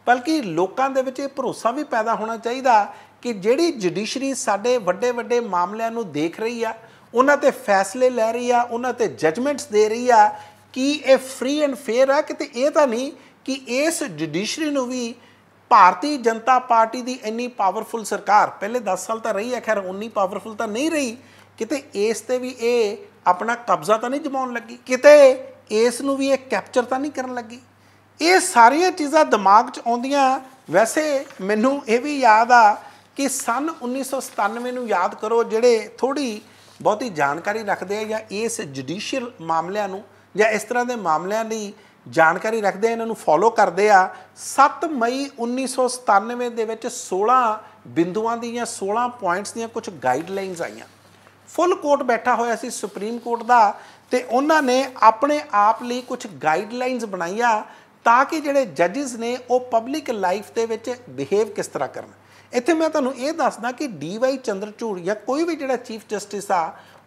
ਬਲਕਿ ਲੋਕਾਂ ਦੇ ਵਿੱਚ ਇਹ ਭਰੋਸਾ ਵੀ ਪੈਦਾ ਹੋਣਾ ਚਾਹੀਦਾ ਕਿ ਜਿਹੜੀ ਜੁਡੀਸ਼ਰੀ ਸਾਡੇ ਵੱਡੇ ਵੱਡੇ ਮਾਮਲਿਆਂ ਨੂੰ ਦੇਖ ਰਹੀ ਆ ਉਹਨਾਂ ਤੇ ਫੈਸਲੇ ਲੈ ਰਹੀ ਆ ਉਹਨਾਂ ਤੇ ਜਜਮੈਂਟਸ ਦੇ ਰਹੀ ਆ ਕਿ ਇਹ ਫ੍ਰੀ ਐਂਡ ਫੇਅਰ ਆ ਕਿਤੇ ਇਹ ਤਾਂ ਨਹੀਂ ਕਿ ਇਸ ਜੁਡੀਸ਼ਰੀ ਨੂੰ ਵੀ ਭਾਰਤੀ ਜਨਤਾ ਪਾਰਟੀ ਦੀ ਇੰਨੀ ਪਾਵਰਫੁਲ ਸਰਕਾਰ ਪਹਿਲੇ 10 ਸਾਲ ਤਾਂ ਰਹੀ ਹੈ ਖੈਰ ਉਨੀ ਪਾਵਰਫੁਲ ਤਾਂ ਨਹੀਂ ਰਹੀ ਕਿਤੇ ਇਸ ਤੇ ਵੀ ਇਹ ਆਪਣਾ ਕਬਜ਼ਾ ਤਾਂ ਨਹੀਂ ਜਮਾਉਣ ਲੱਗੀ ਕਿਤੇ ਇਸ ਨੂੰ ਵੀ ਇਹ ਕੈਪਚਰ ਤਾਂ ਨਹੀਂ ਕਰਨ ਲੱਗੀ ਇਹ ਸਾਰੀਆਂ ਚੀਜ਼ਾਂ ਦਿਮਾਗ 'ਚ ਆਉਂਦੀਆਂ ਵੈਸੇ ਮੈਨੂੰ ਇਹ ਵੀ ਯਾਦ ਆ ਕਿ ਸਨ 1997 ਨੂੰ ਯਾਦ ਕਰੋ ਜਿਹੜੇ ਥੋੜੀ ਬਹੁਤੀ ਜਾਣਕਾਰੀ ਰੱਖਦੇ ਆ ਜਾਂ ਇਸ ਜੁਡੀਸ਼ੀਅਲ ਮਾਮਲਿਆਂ ਨੂੰ ਜਾਂ ਇਸ ਤਰ੍ਹਾਂ ਦੇ ਮਾਮਲਿਆਂ ਲਈ ਜਾਣਕਾਰੀ ਰੱਖਦੇ ਆ ਇਹਨਾਂ ਨੂੰ ਫੋਲੋ ਕਰਦੇ ਆ 7 ਮਈ 1997 ਦੇ ਵਿੱਚ 16 ਬਿੰਦੂਆਂ ਦੀਆਂ 16 ਪੁਆਇੰਟਸ ਦੀਆਂ ਕੁਝ ਗਾਈਡਲਾਈਨਸ ਆਈਆਂ ਫੁੱਲ ਕੋਰਟ ਬੈਠਾ ਹੋਇਆ ਸੀ ਸੁਪਰੀਮ ਕੋਰਟ ਦਾ ਤੇ ਉਹਨਾਂ ਨੇ ਆਪਣੇ ਆਪ ਲਈ ਕੁਝ ਗਾਈਡਲਾਈਨਸ ਬਣਾਈਆਂ ਤਾਂ ਕਿ ਜਿਹੜੇ ਜੱਜਸ ਨੇ ਉਹ ਪਬਲਿਕ ਲਾਈਫ ਦੇ ਵਿੱਚ ਬਿਹੇਵ ਕਿਸ ਤਰ੍ਹਾਂ ਕਰਨ ਇੱਥੇ ਮੈਂ ਤੁਹਾਨੂੰ ਇਹ ਦੱਸਦਾ ਕਿ ਡੀਵਾਈ ਚੰਦਰਚੂੜ ਜਾਂ ਕੋਈ ਵੀ ਜਿਹੜਾ ਚੀਫ ਜਸਟਿਸ ਆ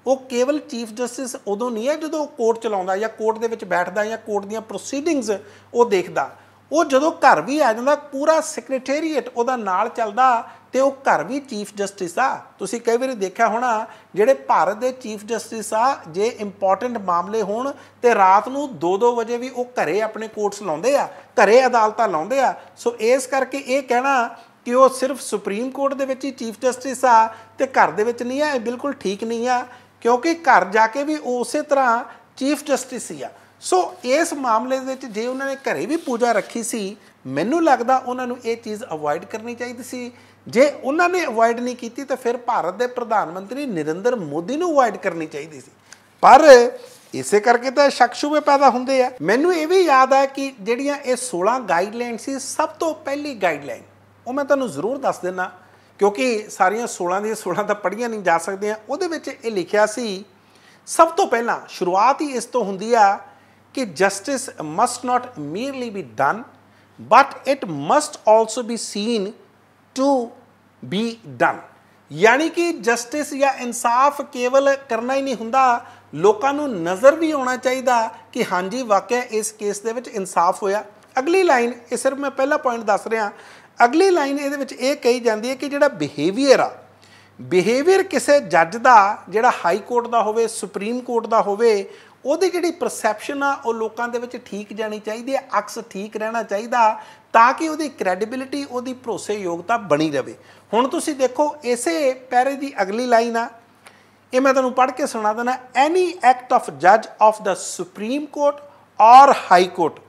ਉਹ ਕੇਵਲ ਚੀਫ ਜਸਟਿਸ ਉਦੋਂ ਨਹੀਂ ਹੈ ਜਦੋਂ ਕੋਰਟ ਚਲਾਉਂਦਾ ਜਾਂ ਕੋਰਟ ਦੇ ਵਿੱਚ ਬੈਠਦਾ ਜਾਂ ਕੋਰਟ ਦੀਆਂ ਪ੍ਰੋਸੀਡਿੰਗਸ ਉਹ ਦੇਖਦਾ ਉਹ ਜਦੋਂ ਘਰ ਵੀ ਆ ਜਾਂਦਾ ਪੂਰਾ ਸੈਕਟਰੀਏਟ ਉਹਦਾ ਨਾਲ ਚੱਲਦਾ ਤੇ ਉਹ ਘਰ ਵੀ ਚੀਫ ਜਸਟਿਸ ਆ ਤੁਸੀਂ ਕਈ ਵਾਰੀ ਦੇਖਿਆ ਹੋਣਾ ਜਿਹੜੇ ਭਾਰਤ ਦੇ ਚੀਫ ਜਸਟਿਸ ਆ ਜੇ ਇੰਪੋਰਟੈਂਟ ਮਾਮਲੇ ਹੋਣ ਤੇ ਰਾਤ ਨੂੰ 2-2 ਵਜੇ ਵੀ ਉਹ ਘਰੇ ਆਪਣੇ ਕੋਰਟਸ ਲਾਉਂਦੇ ਆ ਘਰੇ ਅਦਾਲਤਾਂ ਲਾਉਂਦੇ ਆ ਸੋ ਇਸ ਕਰਕੇ ਇਹ ਕਹਿਣਾ ਕਿ ਉਹ ਸਿਰਫ ਸੁਪਰੀਮ ਕੋਰਟ ਦੇ ਵਿੱਚ ਹੀ ਚੀਫ ਜਸਟਿਸ ਆ ਤੇ ਘਰ ਦੇ ਵਿੱਚ ਨਹੀਂ ਆ ਇਹ ਬਿਲਕੁਲ ਠੀਕ ਨਹੀਂ ਆ ਕਿਉਂਕਿ ਘਰ ਜਾ ਕੇ ਵੀ ਉਸੇ ਤਰ੍ਹਾਂ ਚੀਫ ਜਸਟਿਸ ਹੀ ਆ ਸੋ ਇਸ ਮਾਮਲੇ ਵਿੱਚ ਜੇ ਉਹਨਾਂ ਨੇ ਘਰੇ ਵੀ ਪੂਜਾ ਰੱਖੀ ਸੀ ਮੈਨੂੰ ਲੱਗਦਾ ਉਹਨਾਂ ਨੂੰ ਇਹ ਚੀਜ਼ ਅਵੋਇਡ ਕਰਨੀ ਚਾਹੀਦੀ ਸੀ ਜੇ ਉਹਨਾਂ ਨੇ ਅਵੋਇਡ ਨਹੀਂ ਕੀਤੀ ਤਾਂ ਫਿਰ ਭਾਰਤ ਦੇ ਪ੍ਰਧਾਨ ਮੰਤਰੀ ਨਰਿੰਦਰ ਮੋਦੀ ਨੂੰ ਅਵੋਇਡ ਕਰਨੀ ਚਾਹੀਦੀ ਸੀ ਪਰ ਇਸੇ ਕਰਕੇ ਤਾਂ ਸ਼ੱਕ ਪੈਦਾ ਹੁੰਦੇ ਆ ਮੈਨੂੰ ਇਹ ਵੀ ਯਾਦ ਆ ਕਿ ਜਿਹੜੀਆਂ ਇਹ 16 ਗਾਈਡਲਾਈਨ ਸੀ ਸਭ ਤੋਂ ਪਹਿਲੀ ਗਾਈਡਲਾਈਨ ਉਹ ਮੈਂ ਤੁਹਾਨੂੰ ਜ਼ਰੂਰ ਦੱਸ ਦੇਣਾ ਕਿਉਂਕਿ ਸਾਰੀਆਂ 16 ਦੀਆਂ 16 ਤਾਂ ਪੜੀਆਂ ਨਹੀਂ ਜਾ ਸਕਦੀਆਂ ਉਹਦੇ ਵਿੱਚ ਇਹ ਲਿਖਿਆ ਸੀ ਸਭ ਤੋਂ ਪਹਿਲਾਂ ਸ਼ੁਰੂਆਤ ਹੀ ਇਸ ਤੋਂ ਹੁੰਦੀ ਆ ਕਿ justice must not merely be done but it must also be seen to be done ਯਾਨੀ ਕਿ ਜਸਟਿਸ ਜਾਂ ਇਨਸਾਫ ਕੇਵਲ ਕਰਨਾ ਹੀ ਨਹੀਂ ਹੁੰਦਾ ਲੋਕਾਂ ਨੂੰ ਨਜ਼ਰ ਵੀ ਆਉਣਾ ਚਾਹੀਦਾ ਕਿ ਹਾਂਜੀ ਵਾਕਿਆ ਇਸ ਕੇਸ ਦੇ ਵਿੱਚ ਇਨਸਾਫ ਹੋਇਆ ਅਗਲੀ ਲਾਈਨ ਇਹ ਸਿਰਫ ਮੈਂ ਪਹਿਲਾ ਪੁਆਇੰਟ ਦੱਸ ਰਿਹਾ ਅਗਲੀ ਲਾਈਨ ਇਹਦੇ ਵਿੱਚ ਇਹ ਕਹੀ ਜਾਂਦੀ ਹੈ ਕਿ ਜਿਹੜਾ ਬਿਹੇਵੀਅਰ ਆ ਬਿਹੇਵੀਅਰ ਕਿਸੇ ਜੱਜ ਦਾ ਜਿਹੜਾ ਹਾਈ ਕੋਰਟ ਦਾ ਹੋਵੇ ਸੁਪਰੀਮ ਕੋਰਟ ਦਾ ਹੋਵੇ ਉਹਦੀ ਜਿਹੜੀ ਪਰਸੈਪਸ਼ਨ ਆ ਉਹ ਲੋਕਾਂ ਦੇ ਵਿੱਚ ਠੀਕ ਜਾਣੀ ਚਾਹੀਦੀ ਹੈ ਅਕਸ ਠੀਕ ਰਹਿਣਾ ਚਾਹੀਦਾ ਤਾਂ ਕਿ ਉਹਦੀ ਕ੍ਰੈਡੀਬਿਲਿਟੀ ਉਹਦੀ ਭਰੋਸੇਯੋਗਤਾ ਬਣੀ ਰਹੇ ਹੁਣ ਤੁਸੀਂ ਦੇਖੋ ਇਸੇ ਪੈਰੇ ਦੀ ਅਗਲੀ ਲਾਈਨ ਆ ਇਹ ਮੈਂ ਤੁਹਾਨੂੰ ਪੜ੍ਹ ਕੇ ਸੁਣਾ ਦਿੰਦਾ ਐਨੀ ਐਕਟ ਆਫ ਜੱਜ of the supreme court or high court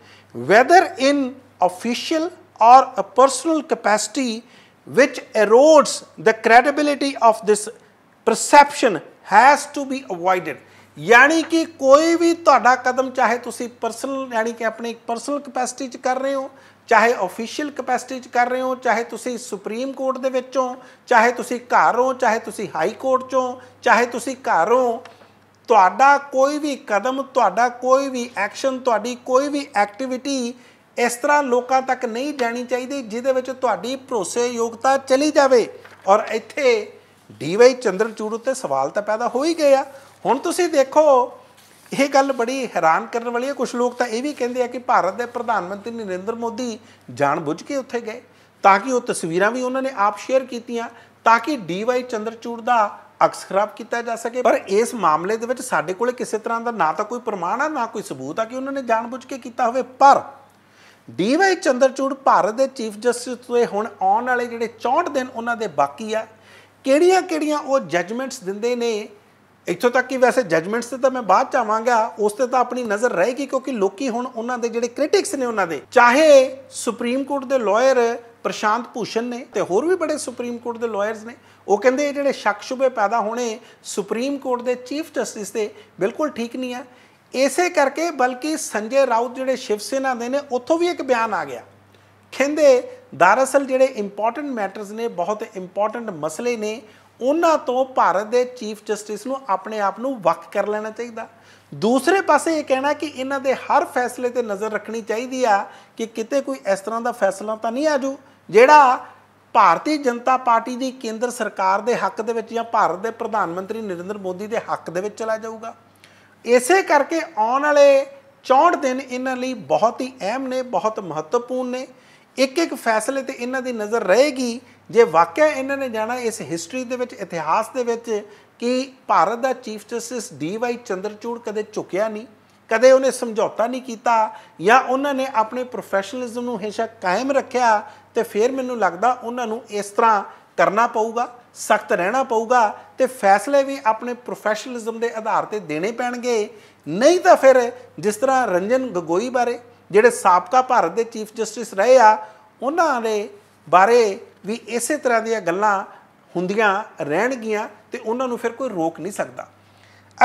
whether in official or a personal capacity which erodes the credibility of this perception has to be avoided ਯਾਨੀ ਕਿ ਕੋਈ ਵੀ ਤੁਹਾਡਾ ਕਦਮ ਚਾਹੇ ਤੁਸੀਂ ਪਰਸਨਲ ਯਾਨੀ ਕਿ ਆਪਣੀ ਪਰਸਨਲ ਕਪੈਸਿਟੀ 'ਚ ਕਰ ਰਹੇ ਹੋ ਚਾਹੇ ਅਫੀਸ਼ੀਅਲ ਕਪੈਸਿਟੀ 'ਚ ਕਰ ਰਹੇ ਹੋ ਚਾਹੇ ਤੁਸੀਂ ਸੁਪਰੀਮ ਕੋਰਟ ਦੇ ਵਿੱਚੋਂ ਚਾਹੇ ਤੁਸੀਂ ਘਰ ਹੋ ਚਾਹੇ ਤੁਸੀਂ ਹਾਈ ਕੋਰਟ 'ਚੋਂ ਚਾਹੇ ਤੁਸੀਂ ਘਰ ਹੋ ਤੁਹਾਡਾ ਕੋਈ ਵੀ ਕਦਮ ਤੁਹਾਡਾ ਕੋਈ ਵੀ ਐਕਸ਼ਨ ਤੁਹਾਡੀ ਕੋਈ ਵੀ ਐਕਟੀਵਿਟੀ ਇਸ ਤਰ੍ਹਾਂ ਲੋਕਾਂ ਤੱਕ ਨਹੀਂ ਜਾਣੀ ਚਾਹੀਦੀ ਜਿਹਦੇ ਵਿੱਚ ਤੁਹਾਡੀ ਭਰੋਸੇਯੋਗਤਾ ਚਲੀ ਜਾਵੇ ਔਰ ਇੱਥੇ ਡੀਵਾਈ ਚੰਦਰਚੂੜ ਉੱਤੇ ਸਵਾਲ ਤਾਂ ਪੈਦਾ ਹੋ ਹੀ ਗਏ ਆ ਹੁਣ ਤੁਸੀਂ ਦੇਖੋ ਇਹ ਗੱਲ ਬੜੀ ਹੈਰਾਨ ਕਰਨ ਵਾਲੀ ਹੈ ਕੁਝ ਲੋਕ ਤਾਂ ਇਹ ਵੀ ਕਹਿੰਦੇ ਆ ਕਿ ਭਾਰਤ ਦੇ ਪ੍ਰਧਾਨ ਮੰਤਰੀ ਨਰਿੰਦਰ ਮੋਦੀ ਜਾਣ ਬੁੱਝ ਕੇ ਉੱਥੇ ਗਏ ਤਾਂ ਕਿ ਉਹ ਤਸਵੀਰਾਂ ਵੀ ਉਹਨਾਂ ਨੇ ਆਪ ਸ਼ੇਅਰ ਕੀਤੀਆਂ ਤਾਂ ਕਿ ਡੀਵਾਈ ਚੰਦਰਚੂੜ ਦਾ ਅਕਸ ਖਰਾਬ ਕੀਤਾ ਜਾ ਸਕੇ ਪਰ ਇਸ ਮਾਮਲੇ ਦੇ ਵਿੱਚ ਸਾਡੇ ਕੋਲੇ ਕਿਸੇ ਤਰ੍ਹਾਂ ਦਾ ਨਾ ਤਾਂ ਕੋਈ ਪ੍ਰਮਾਣ ਆ ਨਾ ਕੋਈ ਸਬੂਤ ਆ ਕਿ ਉਹਨਾਂ ਨੇ ਜਾਣ ਬੁੱਝ ਕੇ ਕੀਤਾ ਹੋਵੇ ਪਰ ਡੀਵਾਈ ਚੰਦਰਚੂੜ ਭਾਰਤ ਦੇ ਚੀਫ ਜਸਟਿਸ ਤੋਂ ਹੁਣ ਆਉਣ ਵਾਲੇ ਜਿਹੜੇ 64 ਦਿਨ ਉਹਨਾਂ ਦੇ ਬਾਕੀ ਆ ਕਿਹੜੀਆਂ-ਕਿਹੜੀਆਂ ਉਹ ਜੱਜਮੈਂਟਸ ਦਿੰਦੇ ਨੇ ਇੱਥੋਂ ਤੱਕ ਕਿ ਵੈਸੇ ਜੱਜਮੈਂਟਸ ਤੇ ਤਾਂ ਮੈਂ ਬਾਅਦ ਚ ਆਵਾਂਗਾ ਉਸ ਤੇ ਤਾਂ ਆਪਣੀ ਨਜ਼ਰ ਰਹੇਗੀ ਕਿਉਂਕਿ ਲੋਕੀ ਹੁਣ ਉਹਨਾਂ ਦੇ ਜਿਹੜੇ ਕ੍ਰਿਟਿਕਸ ਨੇ ਉਹਨਾਂ ਦੇ ਚਾਹੇ ਸੁਪਰੀਮ ਕੋਰਟ ਦੇ ਲਾਇਰ ਪ੍ਰਸ਼ਾਂਤ ਭੂਸ਼ਣ ਨੇ ਤੇ ਹੋਰ ਵੀ ਬੜੇ ਸੁਪਰੀਮ ਕੋਰਟ ਦੇ ਲਾਇਰਸ ਨੇ ਉਹ ਕਹਿੰਦੇ ਇਹ ਜਿਹੜੇ ਸ਼ੱਕ ਸ਼ੁਬੇ ਪੈਦਾ ਹੋਣੇ ਸੁਪਰੀਮ ਕੋਰਟ ਦੇ ਚੀਫ ਜਸਟਿਸ ਤੇ ਬਿਲਕੁਲ ਠੀਕ ਨਹੀਂ ਆ ਇਸੇ ਕਰਕੇ ਬਲਕਿ ਸੰਜੇ ਰਾਉਤ ਜਿਹੜੇ ਸ਼ਿਵ ਸੈਨਾ ਦੇ ਨੇ ਉੱਥੋਂ ਵੀ ਇੱਕ ਬਿਆਨ ਆ ਗਿਆ ਕਹਿੰਦੇ ਦਰਅਸਲ ਜਿਹੜੇ ਇੰਪੋਰਟੈਂਟ ਮੈਟਰਸ ਨੇ ਬਹੁਤ ਇੰਪੋਰਟੈਂਟ ਮਸਲੇ ਨੇ ਉਹਨਾਂ ਤੋਂ ਭਾਰਤ ਦੇ ਚੀਫ ਜਸਟਿਸ ਨੂੰ ਆਪਣੇ ਆਪ ਨੂੰ ਵੱਖ ਕਰ ਲੈਣਾ ਚਾਹੀਦਾ ਦੂਸਰੇ ਪਾਸੇ ਇਹ ਕਹਿਣਾ ਕਿ ਇਹਨਾਂ ਦੇ ਹਰ ਫੈਸਲੇ ਤੇ ਨਜ਼ਰ ਰੱਖਣੀ ਚਾਹੀਦੀ ਆ ਕਿ ਕਿਤੇ ਕੋਈ ਇਸ ਤਰ੍ਹਾਂ ਦਾ ਫੈਸਲਾ ਤਾਂ ਨਹੀਂ ਆਜੂ ਜਿਹੜਾ ਭਾਰਤੀ ਜਨਤਾ ਪਾਰਟੀ ਦੀ ਕੇਂਦਰ ਸਰਕਾਰ ਦੇ ਹੱਕ ਦੇ ਵਿੱਚ ਜਾਂ ਭਾਰਤ ਦੇ ਪ੍ਰਧਾਨ ਮੰਤਰੀ ਨਰਿੰਦਰ ਮੋਦੀ ਦੇ ਹੱਕ ਦੇ ਵਿੱਚ ਚਲਾ ਜਾਊਗਾ ਇਸੇ ਕਰਕੇ ਆਉਣ ਵਾਲੇ 64 ਦਿਨ ਇਹਨਾਂ ਲਈ ਬਹੁਤ ਹੀ ਅਹਿਮ ਨੇ ਬਹੁਤ ਮਹੱਤਵਪੂਰਨ ਨੇ ਇੱਕ ਇੱਕ ਫੈਸਲੇ ਤੇ ਇਹਨਾਂ ਦੀ ਨਜ਼ਰ ਰਹੇਗੀ ਜੇ ਵਾਕਿਆ ਇਹਨਾਂ ਨੇ ਜਾਣਾ ਇਸ ਹਿਸਟਰੀ ਦੇ ਵਿੱਚ ਇਤਿਹਾਸ ਦੇ ਵਿੱਚ ਕਿ ਭਾਰਤ ਦਾ chief justice D Y Chandrachud ਕਦੇ ਝੁਕਿਆ ਨਹੀਂ ਕਦੇ ਉਹਨੇ ਸਮਝੌਤਾ ਨਹੀਂ ਕੀਤਾ ਜਾਂ ਉਹਨਾਂ ਨੇ ਆਪਣੇ ਪ੍ਰੋਫੈਸ਼ਨਲਿਜ਼ਮ ਨੂੰ ਹਮੇਸ਼ਾ ਕਾਇਮ ਰੱਖਿਆ ਤੇ ਫਿਰ ਮੈਨੂੰ ਲੱਗਦਾ ਉਹਨਾਂ ਨੂੰ ਇਸ ਤਰ੍ਹਾਂ ਕਰਨਾ ਪਊਗਾ ਸਖਤ ਰਹਿਣਾ ਪਊਗਾ ਤੇ ਫੈਸਲੇ ਵੀ ਆਪਣੇ ਪ੍ਰੋਫੈਸ਼ਨਲਿਜ਼ਮ ਦੇ ਆਧਾਰ ਤੇ ਦੇਣੇ ਪੈਣਗੇ ਨਹੀਂ ਤਾਂ ਫਿਰ ਜਿਸ ਤਰ੍ਹਾਂ ਰੰਜਨ ਗਗੋਈ ਬਾਰੇ ਜਿਹੜੇ ਸਾਬਕਾ ਭਾਰਤ ਦੇ ਚੀਫ ਜਸਟਿਸ ਰਹੇ ਆ ਉਹਨਾਂ ਦੇ ਬਾਰੇ ਵੀ ਇਸੇ ਤਰ੍ਹਾਂ ਦੀਆਂ ਗੱਲਾਂ ਹੁੰਦੀਆਂ ਰਹਿਣਗੀਆਂ ਤੇ ਉਹਨਾਂ ਨੂੰ ਫਿਰ ਕੋਈ ਰੋਕ ਨਹੀਂ ਸਕਦਾ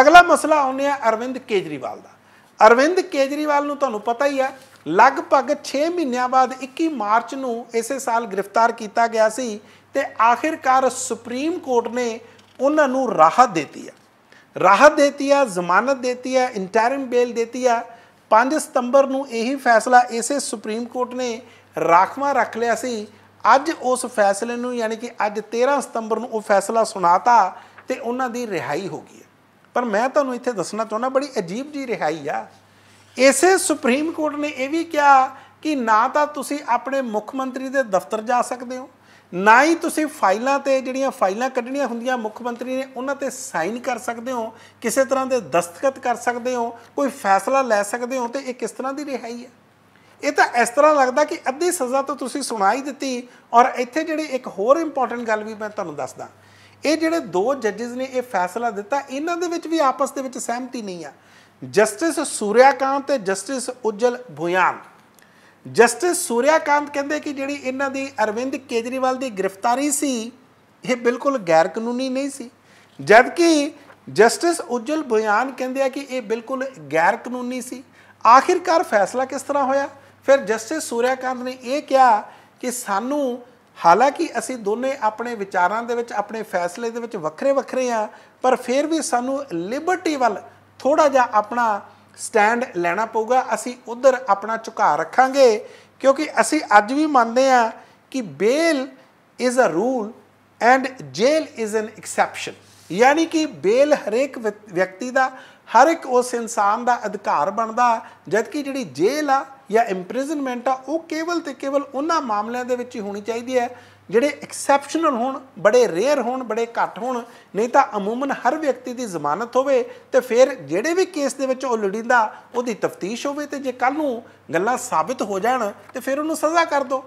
ਅਗਲਾ ਮਸਲਾ ਆਉਂਦੇ ਆ ਅਰਵਿੰਦ ਕੇਜਰੀਵਾਲ ਦਾ ਅਰਵਿੰਦ ਕੇਜਰੀਵਾਲ ਨੂੰ ਤੁਹਾਨੂੰ ਪਤਾ ਹੀ ਆ ਲਗਭਗ 6 ਮਹੀਨਿਆਂ ਬਾਅਦ 21 ਮਾਰਚ ਨੂੰ ਇਸੇ ਸਾਲ ਗ੍ਰਿਫਤਾਰ ਕੀਤਾ ਗਿਆ ਸੀ ਤੇ ਆਖਿਰਕਾਰ ਸੁਪਰੀਮ ਕੋਰਟ ਨੇ ਉਹਨਾਂ ਨੂੰ ਰਾਹਤ ਦਿੱਤੀ ਆ ਰਾਹਤ ਦਿੱਤੀ ਆ ਜ਼ਮਾਨਤ ਦਿੱਤੀ ਆ ਇੰਟਰਮ ਬੇਲ ਦਿੱਤੀ ਆ 5 ਸਤੰਬਰ ਨੂੰ ਇਹੀ ਫੈਸਲਾ ਇਸੇ ਸੁਪਰੀਮ ਕੋਰਟ ਨੇ ਰਾਖਵਾ ਰੱਖ ਲਿਆ ਸੀ ਅੱਜ ਉਸ ਫੈਸਲੇ ਨੂੰ ਯਾਨੀ ਕਿ ਅੱਜ 13 ਸਤੰਬਰ ਨੂੰ ਉਹ ਫੈਸਲਾ ਸੁਣਾਤਾ ਤੇ ਉਹਨਾਂ ਦੀ ਰਿਹਾਈ ਹੋ ਗਈ ਪਰ ਮੈਂ ਤੁਹਾਨੂੰ ਇੱਥੇ ਦੱਸਣਾ ਚਾਹੁੰਦਾ ਬੜੀ ਅਜੀਬ ਜੀ ਰਿਹਾਈ ਆ ਇਸੇ ਸੁਪਰੀਮ ਕੋਰਟ ਨੇ ਇਹ ਵੀ ਕਿਹਾ ਕਿ ਨਾ ਤਾਂ ਤੁਸੀਂ ਆਪਣੇ ਮੁੱਖ ਮੰਤਰੀ ਦੇ ਦਫ਼ਤਰ ਜਾ ਸਕਦੇ ਹੋ ਨਾ ਹੀ ਤੁਸੀਂ ਫਾਈਲਾਂ ਤੇ ਜਿਹੜੀਆਂ ਫਾਈਲਾਂ ਕੱਢਣੀਆਂ ਹੁੰਦੀਆਂ ਮੁੱਖ ਮੰਤਰੀ ਨੇ ਉਹਨਾਂ ਤੇ ਸਾਈਨ ਕਰ ਸਕਦੇ ਹੋ ਕਿਸੇ ਤਰ੍ਹਾਂ ਦੇ ਦਸਤਖਤ ਕਰ ਸਕਦੇ ਹੋ ਕੋਈ ਫੈਸਲਾ ਲੈ ਸਕਦੇ ਹੋ ਤੇ ਇਹ ਕਿਸ ਤਰ੍ਹਾਂ ਦੀ ਰਿਹਾਈ ਹੈ ਇਹ ਤਾਂ ਇਸ ਤਰ੍ਹਾਂ ਲੱਗਦਾ ਕਿ ਅੱਧੀ ਸਜ਼ਾ ਤਾਂ ਤੁਸੀਂ ਸੁਣਾਈ ਦਿੱਤੀ ਔਰ ਇੱਥੇ ਜਿਹੜੀ ਇੱਕ ਹੋਰ ਇੰਪੋਰਟੈਂਟ ਗੱਲ ਵੀ ਮੈਂ ਤੁਹਾਨੂੰ ਦੱਸਦਾ ਇਹ ਜਿਹੜੇ ਦੋ ਜੱਜਸ ਨੇ ਇਹ ਫੈਸਲਾ ਦਿੱਤਾ ਇਹਨਾਂ ਦੇ ਵਿੱਚ ਵੀ ਆਪਸ ਦੇ ਵਿੱਚ ਸਹਿਮਤੀ ਨਹੀਂ ਆ ਜਸਟਿਸ ਸੂਰਿਆਕਾਂਤ ਤੇ ਜਸਟਿਸ ਉਜਲ ਭੁਯਾਨ ਜਸਟਿਸ ਸੂਰਿਆਕਾਂਤ ਕਹਿੰਦੇ ਕਿ ਜਿਹੜੀ ਇਹਨਾਂ ਦੀ ਅਰਵਿੰਦ ਕੇਜਰੀਵਾਲ ਦੀ ਗ੍ਰਿਫਤਾਰੀ ਸੀ ਇਹ ਬਿਲਕੁਲ ਗੈਰ ਕਾਨੂੰਨੀ ਨਹੀਂ ਸੀ ਜਦਕਿ ਜਸਟਿਸ ਉਜਲ ਬਿਆਨ ਕਹਿੰਦੇ ਆ ਕਿ ਇਹ ਬਿਲਕੁਲ ਗੈਰ ਕਾਨੂੰਨੀ ਸੀ ਆਖਿਰਕਾਰ ਫੈਸਲਾ ਕਿਸ ਤਰ੍ਹਾਂ ਹੋਇਆ ਫਿਰ ਜਸਟਿਸ ਸੂਰਿਆਕਾਂਤ ਨੇ ਇਹ ਕਿਹਾ ਕਿ ਸਾਨੂੰ ਹਾਲਾਂਕਿ ਅਸੀਂ ਦੋਨੇ ਆਪਣੇ ਵਿਚਾਰਾਂ ਦੇ ਵਿੱਚ ਆਪਣੇ ਫੈਸਲੇ ਦੇ ਵਿੱਚ ਵੱਖਰੇ ਵੱਖਰੇ ਆ ਪਰ ਫਿਰ ਵੀ ਸਾਨੂੰ ਲਿਬਰਟੀ ਵੱਲ ਥੋੜਾ ਜਿਹਾ ਆਪਣਾ ਸਟੈਂਡ ਲੈਣਾ ਪਊਗਾ ਅਸੀਂ ਉਧਰ ਆਪਣਾ ਝੁਕਾ ਰੱਖਾਂਗੇ ਕਿਉਂਕਿ ਅਸੀਂ ਅੱਜ ਵੀ ਮੰਨਦੇ ਆ ਕਿ bail is a rule and jail is an exception ਯਾਨੀ ਕਿ ਬੇਲ ਹਰੇਕ ਵਿਅਕਤੀ ਦਾ ਹਰ ਇੱਕ ਉਸ ਇਨਸਾਨ ਦਾ ਅਧਿਕਾਰ ਬਣਦਾ ਜਦ ਕਿ ਜਿਹੜੀ ਜੇਲ ਆ ਜਾਂ ਇੰਪ੍ਰਿਜ਼ਨਮੈਂਟ ਆ ਉਹ ਕੇਵਲ ਤੇ ਕੇਵਲ ਉਹਨਾਂ ਮਾਮਲਿਆਂ ਦੇ ਵਿੱਚ ਹੀ ਹੋਣੀ ਚਾਹੀਦੀ ਹੈ ਜਿਹੜੇ ਐਕਸੈਪਸ਼ਨਲ ਹੋਣ ਬੜੇ ਰੇਅਰ ਹੋਣ ਬੜੇ ਘੱਟ ਹੋਣ ਨਹੀਂ ਤਾਂ ਅਮੂਮਨ ਹਰ ਵਿਅਕਤੀ ਦੀ ਜ਼ਮਾਨਤ ਹੋਵੇ ਤੇ ਫਿਰ ਜਿਹੜੇ ਵੀ ਕੇਸ ਦੇ ਵਿੱਚ ਉਹ ਲੜਿੰਦਾ ਉਹਦੀ ਤਫਤੀਸ਼ ਹੋਵੇ ਤੇ ਜੇ ਕੱਲ ਨੂੰ ਗੱਲਾਂ ਸਾਬਤ ਹੋ ਜਾਣ ਤੇ ਫਿਰ ਉਹਨੂੰ ਸਜ਼ਾ ਕਰ ਦੋ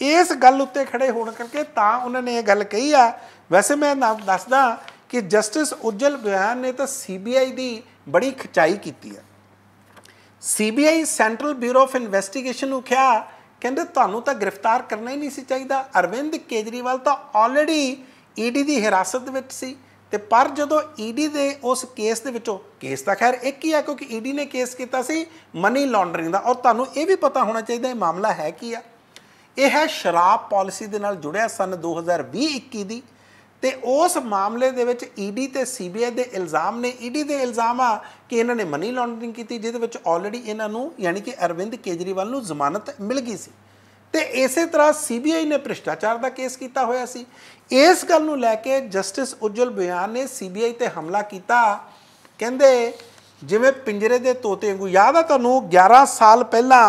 ਇਸ ਗੱਲ ਉੱਤੇ ਖੜੇ ਹੋਣ ਕਰਕੇ ਤਾਂ ਉਹਨਾਂ ਨੇ ਇਹ ਗੱਲ ਕਹੀ ਆ ਵੈਸੇ ਮੈਂ ਦੱਸਦਾ ਕਿ ਜਸਟਿਸ ਉਜਲ ਬਿਆਨ ਨੇ ਤਾਂ ਸੀਬੀਆਈ ਦੀ ਬੜੀ ਖਚਾਈ ਕੀਤੀ ਆ CBI central bureau of investigation ਨੂੰ ਕਿਹਾ ਕਹਿੰਦੇ ਤੁਹਾਨੂੰ ਤਾਂ ਗ੍ਰਿਫਤਾਰ ਕਰਨਾ ਹੀ ਨਹੀਂ ਸੀ ਚਾਹੀਦਾ ਅਰਵਿੰਦ ਕੇਜਰੀਵਾਲ ਤਾਂ ਆਲਰੇਡੀ ਈਡੀ e ਦੀ ਹਿਰਾਸਤ ਵਿੱਚ ਸੀ ਤੇ ਪਰ ਜਦੋਂ ਈਡੀ e ਦੇ ਉਸ ਕੇਸ ਦੇ ਵਿੱਚੋਂ ਕੇਸ ਤਾਂ ਖੈਰ ਇੱਕ ਹੀ ਆ ਕਿਉਂਕਿ ਈਡੀ e ਨੇ ਕੇਸ ਕੀਤਾ ਸੀ ਮਨੀ ਲਾਂਡਰਿੰਗ ਦਾ ਔਰ ਤੁਹਾਨੂੰ ਇਹ ਵੀ ਪਤਾ ਹੋਣਾ ਚਾਹੀਦਾ ਇਹ ਮਾਮਲਾ ਹੈ ਕੀ ਆ ਇਹ ਹੈ ਸ਼ਰਾਬ ਪਾਲਿਸੀ ਦੇ ਨਾਲ ਜੁੜਿਆ ਸਨ 2020-21 ਦੀ ਤੇ ਉਸ ਮਾਮਲੇ ਦੇ ਵਿੱਚ ਈਡੀ e ਤੇ ਸੀਬੀਆਈ ਦੇ ਇਲਜ਼ਾਮ ਨੇ ਈਡੀ e ਦੇ ਇਲਜ਼ਾਮ ਆ ਕਿ ਇਹਨਾਂ ਨੇ ਮਨੀ ਲਾਂਡਰਿੰਗ ਕੀਤੀ ਜਿਹਦੇ ਵਿੱਚ ਆਲਰੇਡੀ ਇਹਨਾਂ ਨੂੰ ਯਾਨੀ ਕਿ ਅਰਵਿੰਦ ਕੇਜਰੀਵਾਲ ਨੂੰ ਜ਼ਮਾਨਤ ਮਿਲ ਗਈ ਸੀ ਤੇ ਇਸੇ ਤਰ੍ਹਾਂ ਸੀਬੀਆਈ ਨੇ ਭ੍ਰਿਸ਼ਟਾਚਾਰ ਦਾ ਕੇਸ ਕੀਤਾ ਹੋਇਆ ਸੀ ਇਸ ਗੱਲ ਨੂੰ ਲੈ ਕੇ ਜਸਟਿਸ ਉਜਲ ਬਿਆਨ ਨੇ ਸੀਬੀਆਈ ਤੇ ਹਮਲਾ ਕੀਤਾ ਕਹਿੰਦੇ ਜਿਵੇਂ ਪਿੰਜਰੇ ਦੇ ਤੋਤੇ ਵਾਂਗੂ ਯਾਦ ਆ ਤੁਹਾਨੂੰ 11 ਸਾਲ ਪਹਿਲਾਂ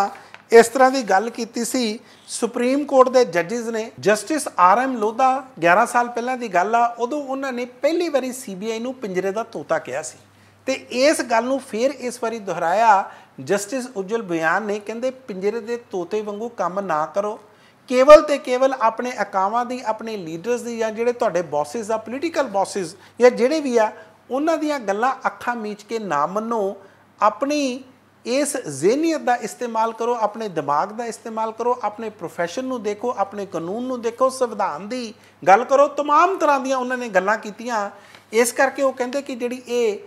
ਇਸ ਤਰ੍ਹਾਂ ਦੀ ਗੱਲ ਕੀਤੀ ਸੀ ਸੁਪਰੀਮ ਕੋਰਟ ਦੇ ਜੱਜਿਸ ਨੇ ਜਸਟਿਸ ਆਰ ਐਮ ਲੋਧਾ 11 ਸਾਲ ਪਹਿਲਾਂ ਦੀ ਗੱਲ ਆ ਉਦੋਂ ਉਹਨਾਂ ਨੇ ਪਹਿਲੀ ਵਾਰੀ ਸੀਬੀਆਈ ਨੂੰ ਪਿੰਜਰੇ ਦਾ ਤੋਤਾ ਕਿਹਾ ਸੀ ਤੇ ਇਸ ਗੱਲ ਨੂੰ ਫੇਰ ਇਸ ਵਾਰੀ ਦੁਹਰਾਇਆ ਜਸਟਿਸ ਉਜਲ ਬਿਆਨ ਨੇ ਕਹਿੰਦੇ ਪਿੰਜਰੇ ਦੇ ਤੋਤੇ ਵਾਂਗੂ ਕੰਮ ਨਾ ਕਰੋ ਕੇਵਲ ਤੇ ਕੇਵਲ ਆਪਣੇ ਅਕਾਵਾਂ ਦੀ ਆਪਣੇ ਲੀਡਰਸ ਦੀ ਜਾਂ ਜਿਹੜੇ ਤੁਹਾਡੇ ਬੌਸਿਸ ਆ ਪੋਲੀਟੀਕਲ ਬੌਸਿਸ ਜਾਂ ਜਿਹੜੇ ਵੀ ਆ ਉਹਨਾਂ ਦੀਆਂ ਗੱਲਾਂ ਅੱਖਾਂ ਮੀਚ ਕੇ ਨਾ ਮੰਨੋ ਆਪਣੀ ਇਸ ਜ਼ਿਹਨੀਅਤ ਦਾ ਇਸਤੇਮਾਲ ਕਰੋ ਆਪਣੇ ਦਿਮਾਗ ਦਾ ਇਸਤੇਮਾਲ ਕਰੋ ਆਪਣੇ profession ਨੂੰ ਦੇਖੋ ਆਪਣੇ ਕਾਨੂੰਨ ਨੂੰ ਦੇਖੋ ਸੰਵਿਧਾਨ ਦੀ ਗੱਲ ਕਰੋ तमाम ਤਰ੍ਹਾਂ ਦੀਆਂ ਉਹਨਾਂ ਨੇ ਗੱਲਾਂ ਕੀਤੀਆਂ ਇਸ ਕਰਕੇ ਉਹ ਕਹਿੰਦੇ ਕਿ ਜਿਹੜੀ ਇਹ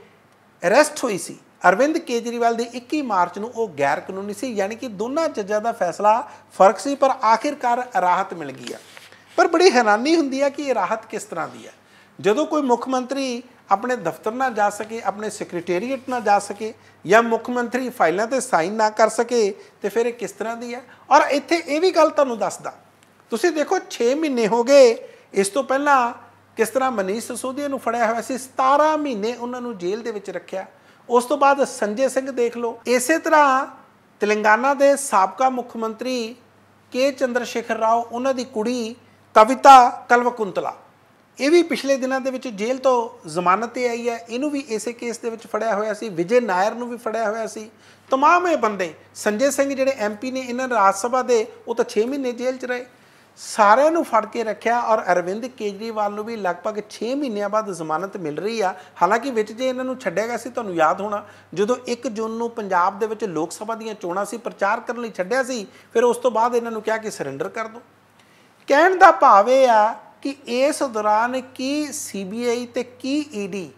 ਅਰੈਸਟ ਹੋਈ ਸੀ ਅਰਵਿੰਦ ਕੇਜਰੀਵਾਲ ਦੀ 21 ਮਾਰਚ ਨੂੰ ਉਹ ਗੈਰ ਕਾਨੂੰਨੀ ਸੀ ਯਾਨੀ ਕਿ ਦੋਨਾਂ ਜੱਜਾਂ ਦਾ ਫੈਸਲਾ ਫਰਕ ਸੀ ਪਰ ਆਖਿਰਕਾਰ ਰਾਹਤ ਮਿਲ ਗਈ ਆ ਪਰ ਬੜੀ ਹੈਰਾਨੀ ਹੁੰਦੀ ਆ ਕਿ ਇਹ ਰਾਹਤ ਕਿਸ ਤਰ੍ਹਾਂ ਦੀ ਆ ਜਦੋਂ ਕੋਈ ਮੁੱਖ ਮੰਤਰੀ ਆਪਣੇ ਦਫ਼ਤਰ ਨਾ ਜਾ ਸਕੇ ਆਪਣੇ ਸੈਕਟਰੀਏਟ ਨਾ ਜਾ ਸਕੇ ਜਾਂ ਮੁੱਖ ਮੰਤਰੀ ਫਾਈਲਾਂ ਤੇ ਸਾਈਨ ਨਾ ਕਰ ਸਕੇ ਤੇ ਫਿਰ ਇਹ ਕਿਸ ਤਰ੍ਹਾਂ ਦੀ ਹੈ ਔਰ ਇੱਥੇ ਇਹ ਵੀ ਗੱਲ ਤੁਹਾਨੂੰ ਦੱਸਦਾ ਤੁਸੀਂ ਦੇਖੋ 6 ਮਹੀਨੇ ਹੋ ਗਏ ਇਸ ਤੋਂ ਪਹਿਲਾਂ ਕਿਸ ਤਰ੍ਹਾਂ ਮਨੀਸ਼ ਸਸੋਦੀਆ ਨੂੰ ਫੜਿਆ ਹੋਇਆ ਸੀ 17 ਮਹੀਨੇ ਉਹਨਾਂ ਨੂੰ ਜੇਲ੍ਹ ਦੇ ਵਿੱਚ ਰੱਖਿਆ ਉਸ ਤੋਂ ਬਾਅਦ ਸੰਜੇ ਸਿੰਘ ਦੇਖ ਲਓ ਇਸੇ ਤਰ੍ਹਾਂ ਤੇਲੰਗਾਨਾ ਦੇ ਸਾਬਕਾ ਮੁੱਖ ਮੰਤਰੀ ਕੇ ਚੰਦਰ ਸ਼ੇਖਰ ਰਾਓ ਉਹਨਾਂ ਦੀ ਕੁੜੀ ਕਵਿਤਾ ਕਲਵਕੁੰਤਲਾ ਇਹ ਵੀ ਪਿਛਲੇ ਦਿਨਾਂ ਦੇ ਵਿੱਚ ਜੇਲ੍ਹ ਤੋਂ ਜ਼ਮਾਨਤ ਤੇ ਆਈ ਹੈ ਇਹਨੂੰ ਵੀ ਇਸੇ ਕੇਸ ਦੇ ਵਿੱਚ ਫੜਿਆ ਹੋਇਆ ਸੀ ਵਿਜੇ ਨਾਇਰ ਨੂੰ ਵੀ ਫੜਿਆ ਹੋਇਆ ਸੀ तमाम ਇਹ ਬੰਦੇ ਸੰਜੇ ਸਿੰਘ ਜਿਹੜੇ ਐਮਪੀ ਨੇ ਇਹਨਾਂ ਰਾਜ ਸਭਾ ਦੇ ਉਹ ਤਾਂ 6 ਮਹੀਨੇ ਜੇਲ੍ਹ 'ਚ ਰਹੇ ਸਾਰਿਆਂ ਨੂੰ ਫੜ ਕੇ ਰੱਖਿਆ ਔਰ ਅਰਵਿੰਦ ਕੇਜਰੀਵਾਲ ਨੂੰ ਵੀ ਲਗਭਗ 6 ਮਹੀਨਿਆਂ ਬਾਅਦ ਜ਼ਮਾਨਤ ਮਿਲ ਰਹੀ ਆ ਹਾਲਾਂਕਿ ਵਿੱਚ ਜੇ ਇਹਨਾਂ ਨੂੰ ਛੱਡਿਆ ਗਿਆ ਸੀ ਤੁਹਾਨੂੰ ਯਾਦ ਹੋਣਾ ਜਦੋਂ 1 ਜੂਨ ਨੂੰ ਪੰਜਾਬ ਦੇ ਵਿੱਚ ਲੋਕ ਸਭਾ ਦੀਆਂ ਚੋਣਾਂ ਸੀ ਪ੍ਰਚਾਰ ਕਰਨ ਲਈ ਛੱਡਿਆ ਸੀ ਫਿਰ ਉਸ ਤੋਂ ਬਾਅਦ ਇਹਨਾਂ ਨੂੰ ਕਿਹਾ ਕਿ ਸਰੈਂਡਰ ਕਰ ਦਿਓ ਕਹਿਣ ਦਾ ਭਾਵ ਇਹ ਆ ਕਿ ਇਸ ਦੌਰਾਨ ਕੀ ਸੀਬੀਆਈ ਤੇ ਕੀ ਈਡੀ e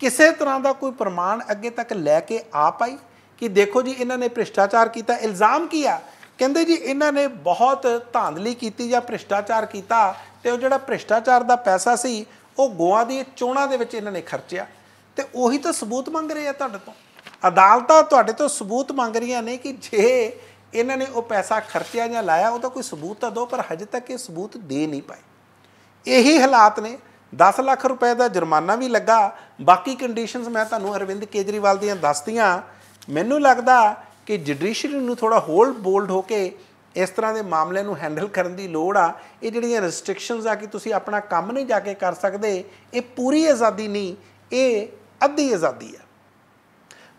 ਕਿਸੇ ਤਰ੍ਹਾਂ ਦਾ ਕੋਈ ਪ੍ਰਮਾਣ ਅੱਗੇ ਤੱਕ ਲੈ ਕੇ ਆ ਪਾਈ ਕਿ ਦੇਖੋ ਜੀ ਇਹਨਾਂ ਨੇ ਭ੍ਰਿਸ਼ਟਾਚਾਰ ਕੀਤਾ ਇਲਜ਼ਾਮ ਕੀਆ ਕਹਿੰਦੇ ਜੀ ਇਹਨਾਂ ਨੇ ਬਹੁਤ ਧਾਂਦਲੀ ਕੀਤੀ ਜਾਂ ਭ੍ਰਿਸ਼ਟਾਚਾਰ ਕੀਤਾ ਤੇ ਉਹ ਜਿਹੜਾ ਭ੍ਰਿਸ਼ਟਾਚਾਰ ਦਾ ਪੈਸਾ ਸੀ ਉਹ ਗੋਆ ਦੀ ਚੋਣਾਂ ਦੇ ਵਿੱਚ ਇਹਨਾਂ ਨੇ ਖਰਚਿਆ ਤੇ ਉਹੀ ਤਾਂ ਸਬੂਤ ਮੰਗ ਰਹੇ ਆ ਤੁਹਾਡੇ ਤੋਂ ਅਦਾਲਤਾਂ ਤੁਹਾਡੇ ਤੋਂ ਸਬੂਤ ਮੰਗ ਰਹੀਆਂ ਨੇ ਕਿ ਜੇ ਇਹਨਾਂ ਨੇ ਉਹ ਪੈਸਾ ਖਰਚਿਆ ਜਾਂ ਲਾਇਆ ਉਹਦਾ ਕੋਈ ਸਬੂਤ ਤਾਂ ਦਿਓ ਪਰ ਹਜੇ ਤੱਕ ਇਹ ਸਬੂਤ ਦੇ ਨਹੀਂ ਪਾਏ ਇਹੀ ਹਾਲਾਤ ਨੇ 10 ਲੱਖ ਰੁਪਏ ਦਾ ਜੁਰਮਾਨਾ ਵੀ ਲੱਗਾ ਬਾਕੀ ਕੰਡੀਸ਼ਨਸ ਮੈਂ ਤੁਹਾਨੂੰ ਅਰਵਿੰਦ ਕੇਜਰੀਵਾਲ ਦੀਆਂ ਦੱਸਤੀਆਂ ਮੈਨੂੰ ਲੱਗਦਾ ਕਿ ਜੁਡੀਸ਼ਰੀ ਨੂੰ ਥੋੜਾ ਹੋਲ ਬੋਲਡ ਹੋ ਕੇ ਇਸ ਤਰ੍ਹਾਂ ਦੇ ਮਾਮਲੇ ਨੂੰ ਹੈਂਡਲ ਕਰਨ ਦੀ ਲੋੜ ਆ ਇਹ ਜਿਹੜੀਆਂ ਰੈਸਟ੍ਰਿਕਸ਼ਨਸ ਆ ਕਿ ਤੁਸੀਂ ਆਪਣਾ ਕੰਮ ਨਹੀਂ ਜਾ ਕੇ ਕਰ ਸਕਦੇ ਇਹ ਪੂਰੀ ਆਜ਼ਾਦੀ ਨਹੀਂ ਇਹ ਅੱਧੀ ਆਜ਼ਾਦੀ ਆ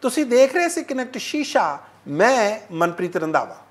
ਤੁਸੀਂ ਦੇਖ ਰਹੇ ਸੀ ਕਨੈਕਟ ਸ਼ੀਸ਼ਾ ਮੈਂ ਮਨਪ੍ਰੀਤ ਰੰਦਾਵਾ